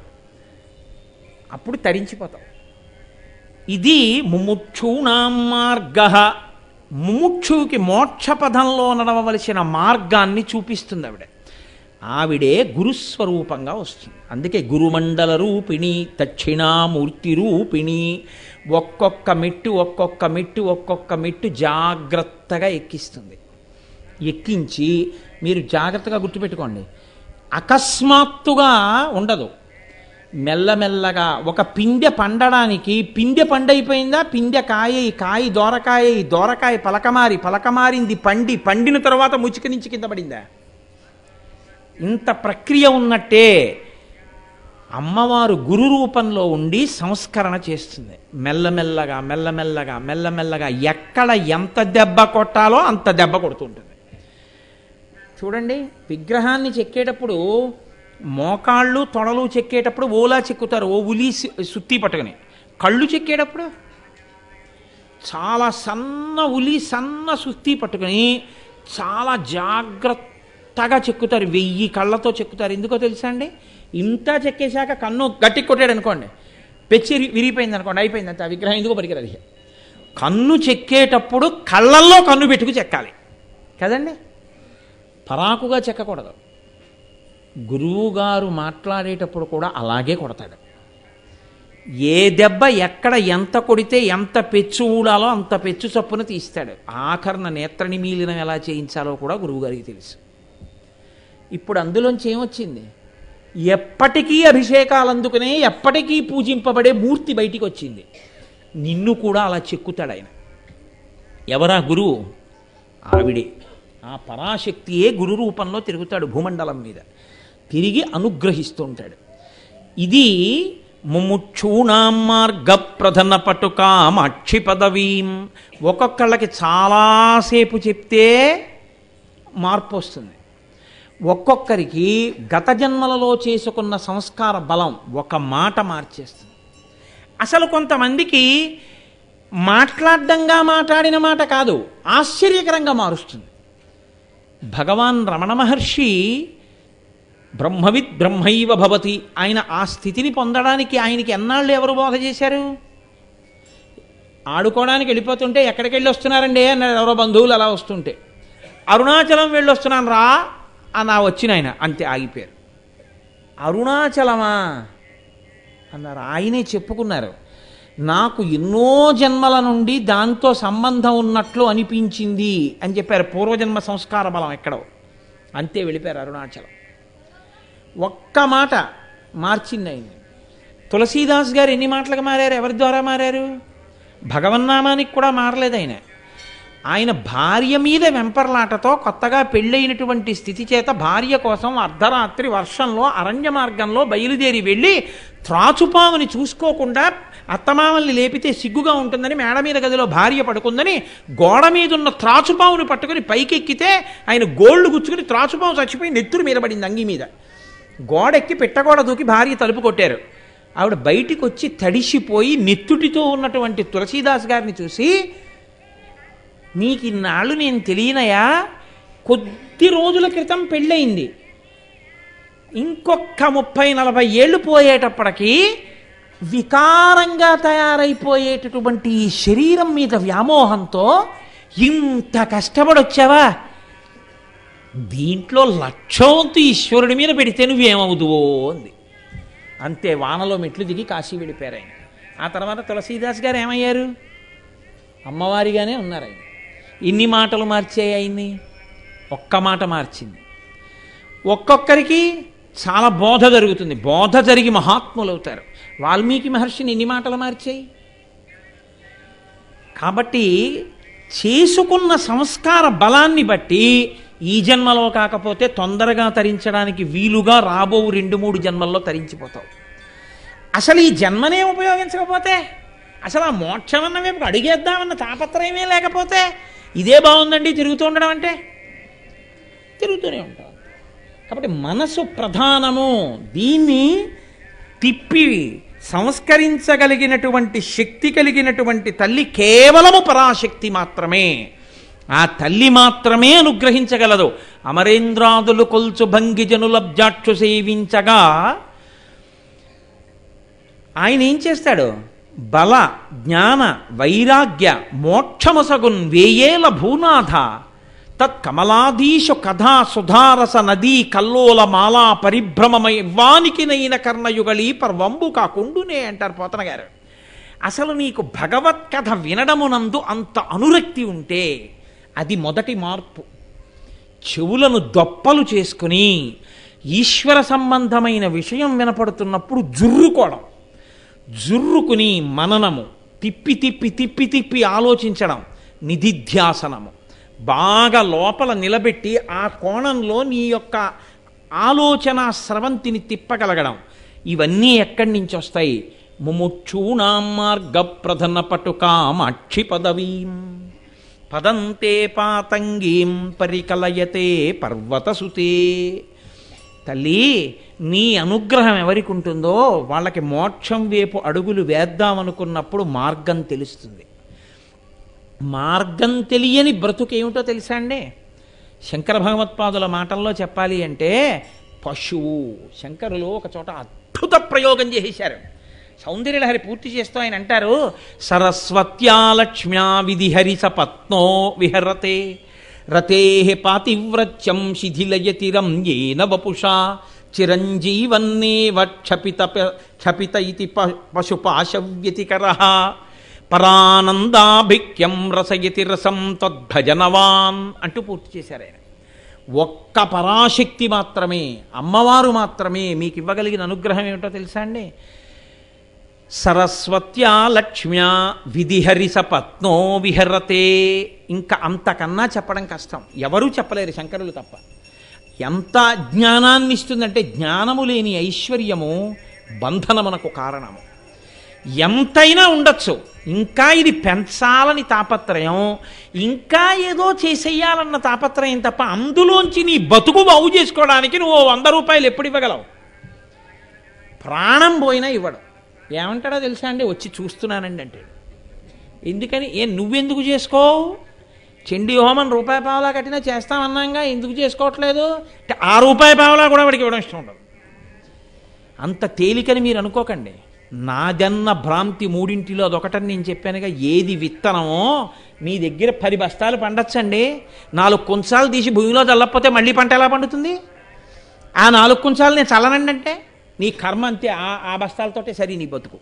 అప్పుడు తరించిపోతాం ఇది ముముక్షూణాం మార్గ ముముక్షుకి మోక్ష పదంలో నడవవలసిన మార్గాన్ని చూపిస్తుంది ఆవిడ ఆవిడే గురుస్వరూపంగా వస్తుంది అందుకే గురుమండల రూపిణి దక్షిణామూర్తి రూపిణి ఒక్కొక్క మెట్టు ఒక్కొక్క మెట్టు ఒక్కొక్క మెట్టు జాగ్రత్తగా ఎక్కిస్తుంది ఎక్కించి మీరు జాగ్రత్తగా గుర్తుపెట్టుకోండి అకస్మాత్తుగా ఉండదు మెల్లమెల్లగా ఒక పిండె పండడానికి పిండె పండైపోయిందా పిండె కాయ కాయ దోరకాయ దోరకాయ పలకమారి పలకమారింది పండి పండిన తర్వాత ముచిక నుంచి కింద పడిందా ఇంత ప్రక్రియ ఉన్నట్టే అమ్మవారు గురు రూపంలో ఉండి సంస్కరణ చేస్తుంది మెల్లమెల్లగా మెల్లమెల్లగా మెల్లమెల్లగా ఎక్కడ ఎంత దెబ్బ కొట్టాలో అంత దెబ్బ కొడుతుంటుంది చూడండి విగ్రహాన్ని చెక్కేటప్పుడు మోకాళ్ళు తొడలు చెక్కేటప్పుడు ఓలా చెక్కుతారు ఓ ఉలి సుత్తి పట్టుకుని కళ్ళు చెక్కేటప్పుడు చాలా సన్న ఉలి సన్న సుత్తి పట్టుకుని చాలా జాగ్రత్త మెత్తగా చెక్కుతారు వెయ్యి కళ్ళతో చెక్కుతారు ఎందుకో తెలుసా అండి ఇంత చెక్కేశాక కన్ను గట్టి కొట్టాడు అనుకోండి పెచ్చి విరిగిపోయింది అనుకోండి అయిపోయింది అంతే విగ్రహం ఎందుకు పనికిరాదు కన్ను చెక్కేటప్పుడు కళ్ళల్లో కన్ను పెట్టుకు చెక్కాలి కదండి పరాకుగా చెక్కకూడదు గురువుగారు మాట్లాడేటప్పుడు కూడా అలాగే కొడతాడు ఏ దెబ్బ ఎక్కడ ఎంత కొడితే ఎంత పెచ్చు ఊడాలో అంత పెచ్చు చప్పున తీస్తాడు ఆఖరణ నేత్రని మీలినం ఎలా చేయించాలో కూడా గురువుగారికి తెలుసు ఇప్పుడు అందులోంచి ఏమొచ్చింది ఎప్పటికీ అభిషేకాలు అందుకునే ఎప్పటికీ పూజింపబడే మూర్తి బయటికి వచ్చింది నిన్ను కూడా అలా చెక్కుతాడు ఆయన ఎవరా గురువు ఆవిడే ఆ పరాశక్తియే గురు రూపంలో తిరుగుతాడు భూమండలం మీద తిరిగి అనుగ్రహిస్తుంటాడు ఇది ముముక్షూణాం మార్గ ప్రధన పటుకామాక్షి పదవీం ఒక్కొక్కళ్ళకి చాలాసేపు చెప్తే మార్పు వస్తుంది ఒక్కొక్కరికి గత జన్మలలో చేసుకున్న సంస్కార బలం ఒక మాట మార్చేస్తుంది అసలు కొంతమందికి మాట్లాడ్డంగా మాట్లాడిన మాట కాదు ఆశ్చర్యకరంగా మారుస్తుంది భగవాన్ రమణ మహర్షి బ్రహ్మవిత్ బ్రహ్మైవ భవతి ఆయన ఆ స్థితిని పొందడానికి ఆయనకి ఎన్నాళ్ళు ఎవరు బోధ చేశారు ఆడుకోవడానికి వెళ్ళిపోతుంటే ఎక్కడికి వెళ్ళి వస్తున్నారండి అన్నారు ఎవరో బంధువులు అలా వస్తుంటే అరుణాచలం వెళ్ళొస్తున్నాను రా అన్నా వచ్చిన ఆయన అంతే ఆగిపోయారు అరుణాచలమా అన్నారు ఆయనే చెప్పుకున్నారు నాకు ఎన్నో జన్మల నుండి దాంతో సంబంధం ఉన్నట్లు అనిపించింది అని చెప్పారు పూర్వజన్మ సంస్కార బలం ఎక్కడో అంతే వెళ్ళిపోయారు అరుణాచలం ఒక్క మాట మార్చింది ఆయన తులసీదాస్ గారు ఎన్ని మాటలకు మారారు ఎవరి ద్వారా మారారు భగవన్నామానికి కూడా మారలేదు ఆయన ఆయన భార్య మీద వెంపర్లాటతో కొత్తగా పెళ్ళైనటువంటి స్థితి చేత భార్య కోసం అర్ధరాత్రి వర్షంలో అరణ్య మార్గంలో బయలుదేరి వెళ్ళి త్రాచుపాముని చూసుకోకుండా అత్తమామల్ని లేపితే సిగ్గుగా ఉంటుందని మేడ మీద గదిలో భార్య పడుకుందని గోడ మీద ఉన్న త్రాచుపాముని పట్టుకుని పైకెక్కితే ఆయన గోళ్ళు గుచ్చుకుని త్రాచుపాము చచ్చిపోయి నెత్తురు మీద పడింది అంగి మీద గోడెక్కి పెట్టగోడ దూకి భార్య తలుపు కొట్టారు ఆవిడ బయటికి వచ్చి తడిసిపోయి నెత్తుటితో ఉన్నటువంటి తులసీదాస్ గారిని చూసి ఇన్నాళ్ళు నేను తెలియనయా కొద్ది రోజుల క్రితం పెళ్ళయింది ఇంకొక ముప్పై నలభై ఏళ్ళు పోయేటప్పటికీ వికారంగా తయారైపోయేటటువంటి ఈ శరీరం మీద వ్యామోహంతో ఇంత కష్టపడొచ్చావా దీంట్లో లక్షవంతు ఈశ్వరుడి మీద పెడితే నువ్వేమవుదువో అంది అంతే వానలో మెట్లు దిగి కాశీ వెళ్ళిపోయారు ఆయన ఆ తర్వాత తులసీదాస్ గారు ఏమయ్యారు అమ్మవారిగానే ఉన్నారు ఆయన ఇన్ని మాటలు మార్చే అయింది ఒక్క మాట మార్చింది ఒక్కొక్కరికి చాలా బోధ జరుగుతుంది బోధ జరిగి మహాత్ములు అవుతారు వాల్మీకి మహర్షిని ఇన్ని మాటలు మార్చాయి కాబట్టి చేసుకున్న సంస్కార బలాన్ని బట్టి ఈ జన్మలో కాకపోతే తొందరగా తరించడానికి వీలుగా రాబో రెండు మూడు జన్మల్లో తరించిపోతావు అసలు ఈ జన్మనే ఉపయోగించకపోతే అసలు ఆ మోక్షమన్న వైపు అడిగేద్దామన్న తాపత్రయమే లేకపోతే ఇదే బాగుందండి తిరుగుతూ ఉండడం అంటే తిరుగుతూనే ఉంటాం కాబట్టి మనసు ప్రధానము దీన్ని తిప్పి సంస్కరించగలిగినటువంటి శక్తి కలిగినటువంటి తల్లి కేవలము పరాశక్తి మాత్రమే ఆ తల్లి మాత్రమే అనుగ్రహించగలదు అమరేంద్రాదులు కొల్చు భంగిజను లబ్జాక్షు సేవించగా ఆయన ఏం చేస్తాడు బల జ్ఞాన వైరాగ్య మోక్షముసగున్ వేయేల భూనాథ తత్కమలాదీశు కథా సుధారస నదీ కల్లోల మాలా పరిభ్రమమై నైన కర్ణయుగళీ పర్వంబు కాకుండునే అంటారు పోతన గారు అసలు నీకు భగవత్ కథ వినడమునందు అంత అనురక్తి ఉంటే అది మొదటి మార్పు చెవులను దొప్పలు చేసుకుని ఈశ్వర సంబంధమైన విషయం వినపడుతున్నప్పుడు జుర్రుకోవడం జుర్రుకుని మననము తిప్పి తిప్పి తిప్పి తిప్పి ఆలోచించడం నిధిధ్యాసనము బాగా లోపల నిలబెట్టి ఆ కోణంలో నీ యొక్క ఆలోచన స్రవంతిని తిప్పగలగడం ఇవన్నీ ఎక్కడి నుంచి వస్తాయి ముముక్షూణాం మార్గ ప్రధన పటుకామాక్షి పదవీం పదంతే పాతంగీం పరికలయతే పర్వతసుతే తల్లి నీ అనుగ్రహం ఎవరికి ఉంటుందో వాళ్ళకి మోక్షం వైపు అడుగులు వేద్దామనుకున్నప్పుడు మార్గం తెలుస్తుంది మార్గం తెలియని బ్రతుకేమిటో తెలుసా అండి శంకర భగవత్పాదుల మాటల్లో చెప్పాలి అంటే పశువు శంకరులు ఒక చోట అద్భుత ప్రయోగం చేసేశారు సౌందర్యలహరి పూర్తి చేస్తూ ఆయన అంటారు సరస్వత్యాలక్ష్మ్యా విధిహరి సపత్నో విహరతే రతే పాతివ్రత్యం శిథిలయతిరం ఏన వపుషా చిరంజీవన్నేవ క్షపిత క్షపిత ఇది పశుపాశవ్యతికర పరానందాభిక్యం రసయతి రసం తద్భజనవాన్ అంటూ పూర్తి చేశారు ఒక్క పరాశక్తి మాత్రమే అమ్మవారు మాత్రమే మీకు ఇవ్వగలిగిన అనుగ్రహం ఏమిటో తెలుసా అండి సరస్వత్యా లక్ష్మ్యా విధిహరిస పత్నో విహరతే ఇంకా అంతకన్నా చెప్పడం కష్టం ఎవరూ చెప్పలేరు శంకరులు తప్ప ఎంత జ్ఞానాన్ని ఇస్తుందంటే జ్ఞానము లేని ఐశ్వర్యము బంధనమునకు కారణము ఎంతైనా ఉండొచ్చు ఇంకా ఇది పెంచాలని తాపత్రయం ఇంకా ఏదో చేసేయాలన్న తాపత్రయం తప్ప అందులోంచి నీ బతుకు బాగు చేసుకోవడానికి నువ్వు వంద రూపాయలు ఎప్పుడు ఇవ్వగలవు ప్రాణం పోయినా ఇవ్వడం ఏమంటాడో తెలుసా అండి వచ్చి చూస్తున్నానండి అంటే ఎందుకని ఏ నువ్వెందుకు చేసుకోవు చెండి హోమం రూపాయి పావులా కట్టినా చేస్తామన్నాగా ఎందుకు చేసుకోవట్లేదు అంటే ఆ రూపాయి పావులా కూడా వాడికి ఇవ్వడం ఇష్టం ఉండదు అంత తేలికని మీరు అనుకోకండి నాదన్న భ్రాంతి మూడింటిలో అదొకటని నేను చెప్పానుగా ఏది విత్తనమో మీ దగ్గర పది బస్తాలు పండొచ్చండి నాలుగు కొంచాలు తీసి భూమిలో చల్లకపోతే మళ్ళీ పంట ఎలా పండుతుంది ఆ నాలుగు కొంచాలు నేను చల్లనండి అంటే నీ కర్మ అంతే ఆ ఆ బస్తాలతోటే సరే నీ బతుకు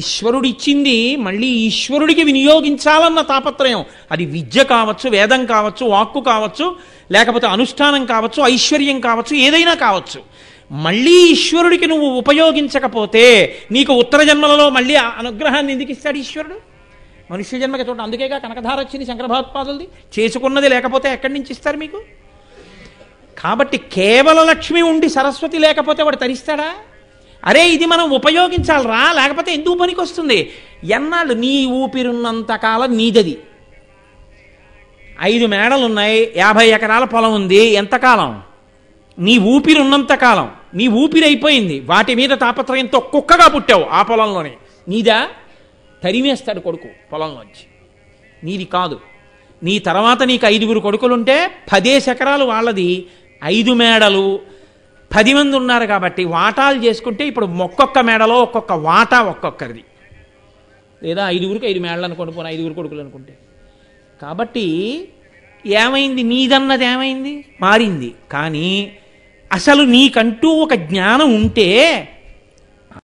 ఈశ్వరుడిచ్చింది మళ్ళీ ఈశ్వరుడికి వినియోగించాలన్న తాపత్రయం అది విద్య కావచ్చు వేదం కావచ్చు వాక్కు కావచ్చు లేకపోతే అనుష్ఠానం కావచ్చు ఐశ్వర్యం కావచ్చు ఏదైనా కావచ్చు మళ్ళీ ఈశ్వరుడికి నువ్వు ఉపయోగించకపోతే నీకు ఉత్తర జన్మలలో మళ్ళీ అనుగ్రహాన్ని ఎందుకు ఇస్తాడు ఈశ్వరుడు మనుష్య జన్మకి చూడండి అందుకేగా కనకధార వచ్చింది శంకరభావత్పాదులది చేసుకున్నది లేకపోతే ఎక్కడి నుంచి ఇస్తారు మీకు కాబట్టి కేవల లక్ష్మి ఉండి సరస్వతి లేకపోతే వాడు తరిస్తాడా అరే ఇది మనం ఉపయోగించాలి రా లేకపోతే ఎందుకు పనికి వస్తుంది ఎన్నాళ్ళు నీ ఊపిరున్నంతకాలం నీదది ఐదు మేడలు ఉన్నాయి యాభై ఎకరాల పొలం ఉంది ఎంతకాలం నీ ఊపిరి ఉన్నంతకాలం నీ ఊపిరి అయిపోయింది వాటి మీద తాపత్రయంతో కుక్కగా పుట్టావు ఆ పొలంలోనే నీదా తరిమేస్తాడు కొడుకు పొలంలోంచి నీది కాదు నీ తర్వాత నీకు ఐదుగురు కొడుకులుంటే పదేసి ఎకరాలు వాళ్ళది ఐదు మేడలు పది మంది ఉన్నారు కాబట్టి వాటాలు చేసుకుంటే ఇప్పుడు ఒక్కొక్క మేడలో ఒక్కొక్క వాటా ఒక్కొక్కరిది లేదా ఐదుగురికి ఐదు మేడలు అనుకోండి పోనీ ఐదుగురు కొడుకులు అనుకుంటే కాబట్టి ఏమైంది నీదన్నది ఏమైంది మారింది కానీ అసలు నీకంటూ ఒక జ్ఞానం ఉంటే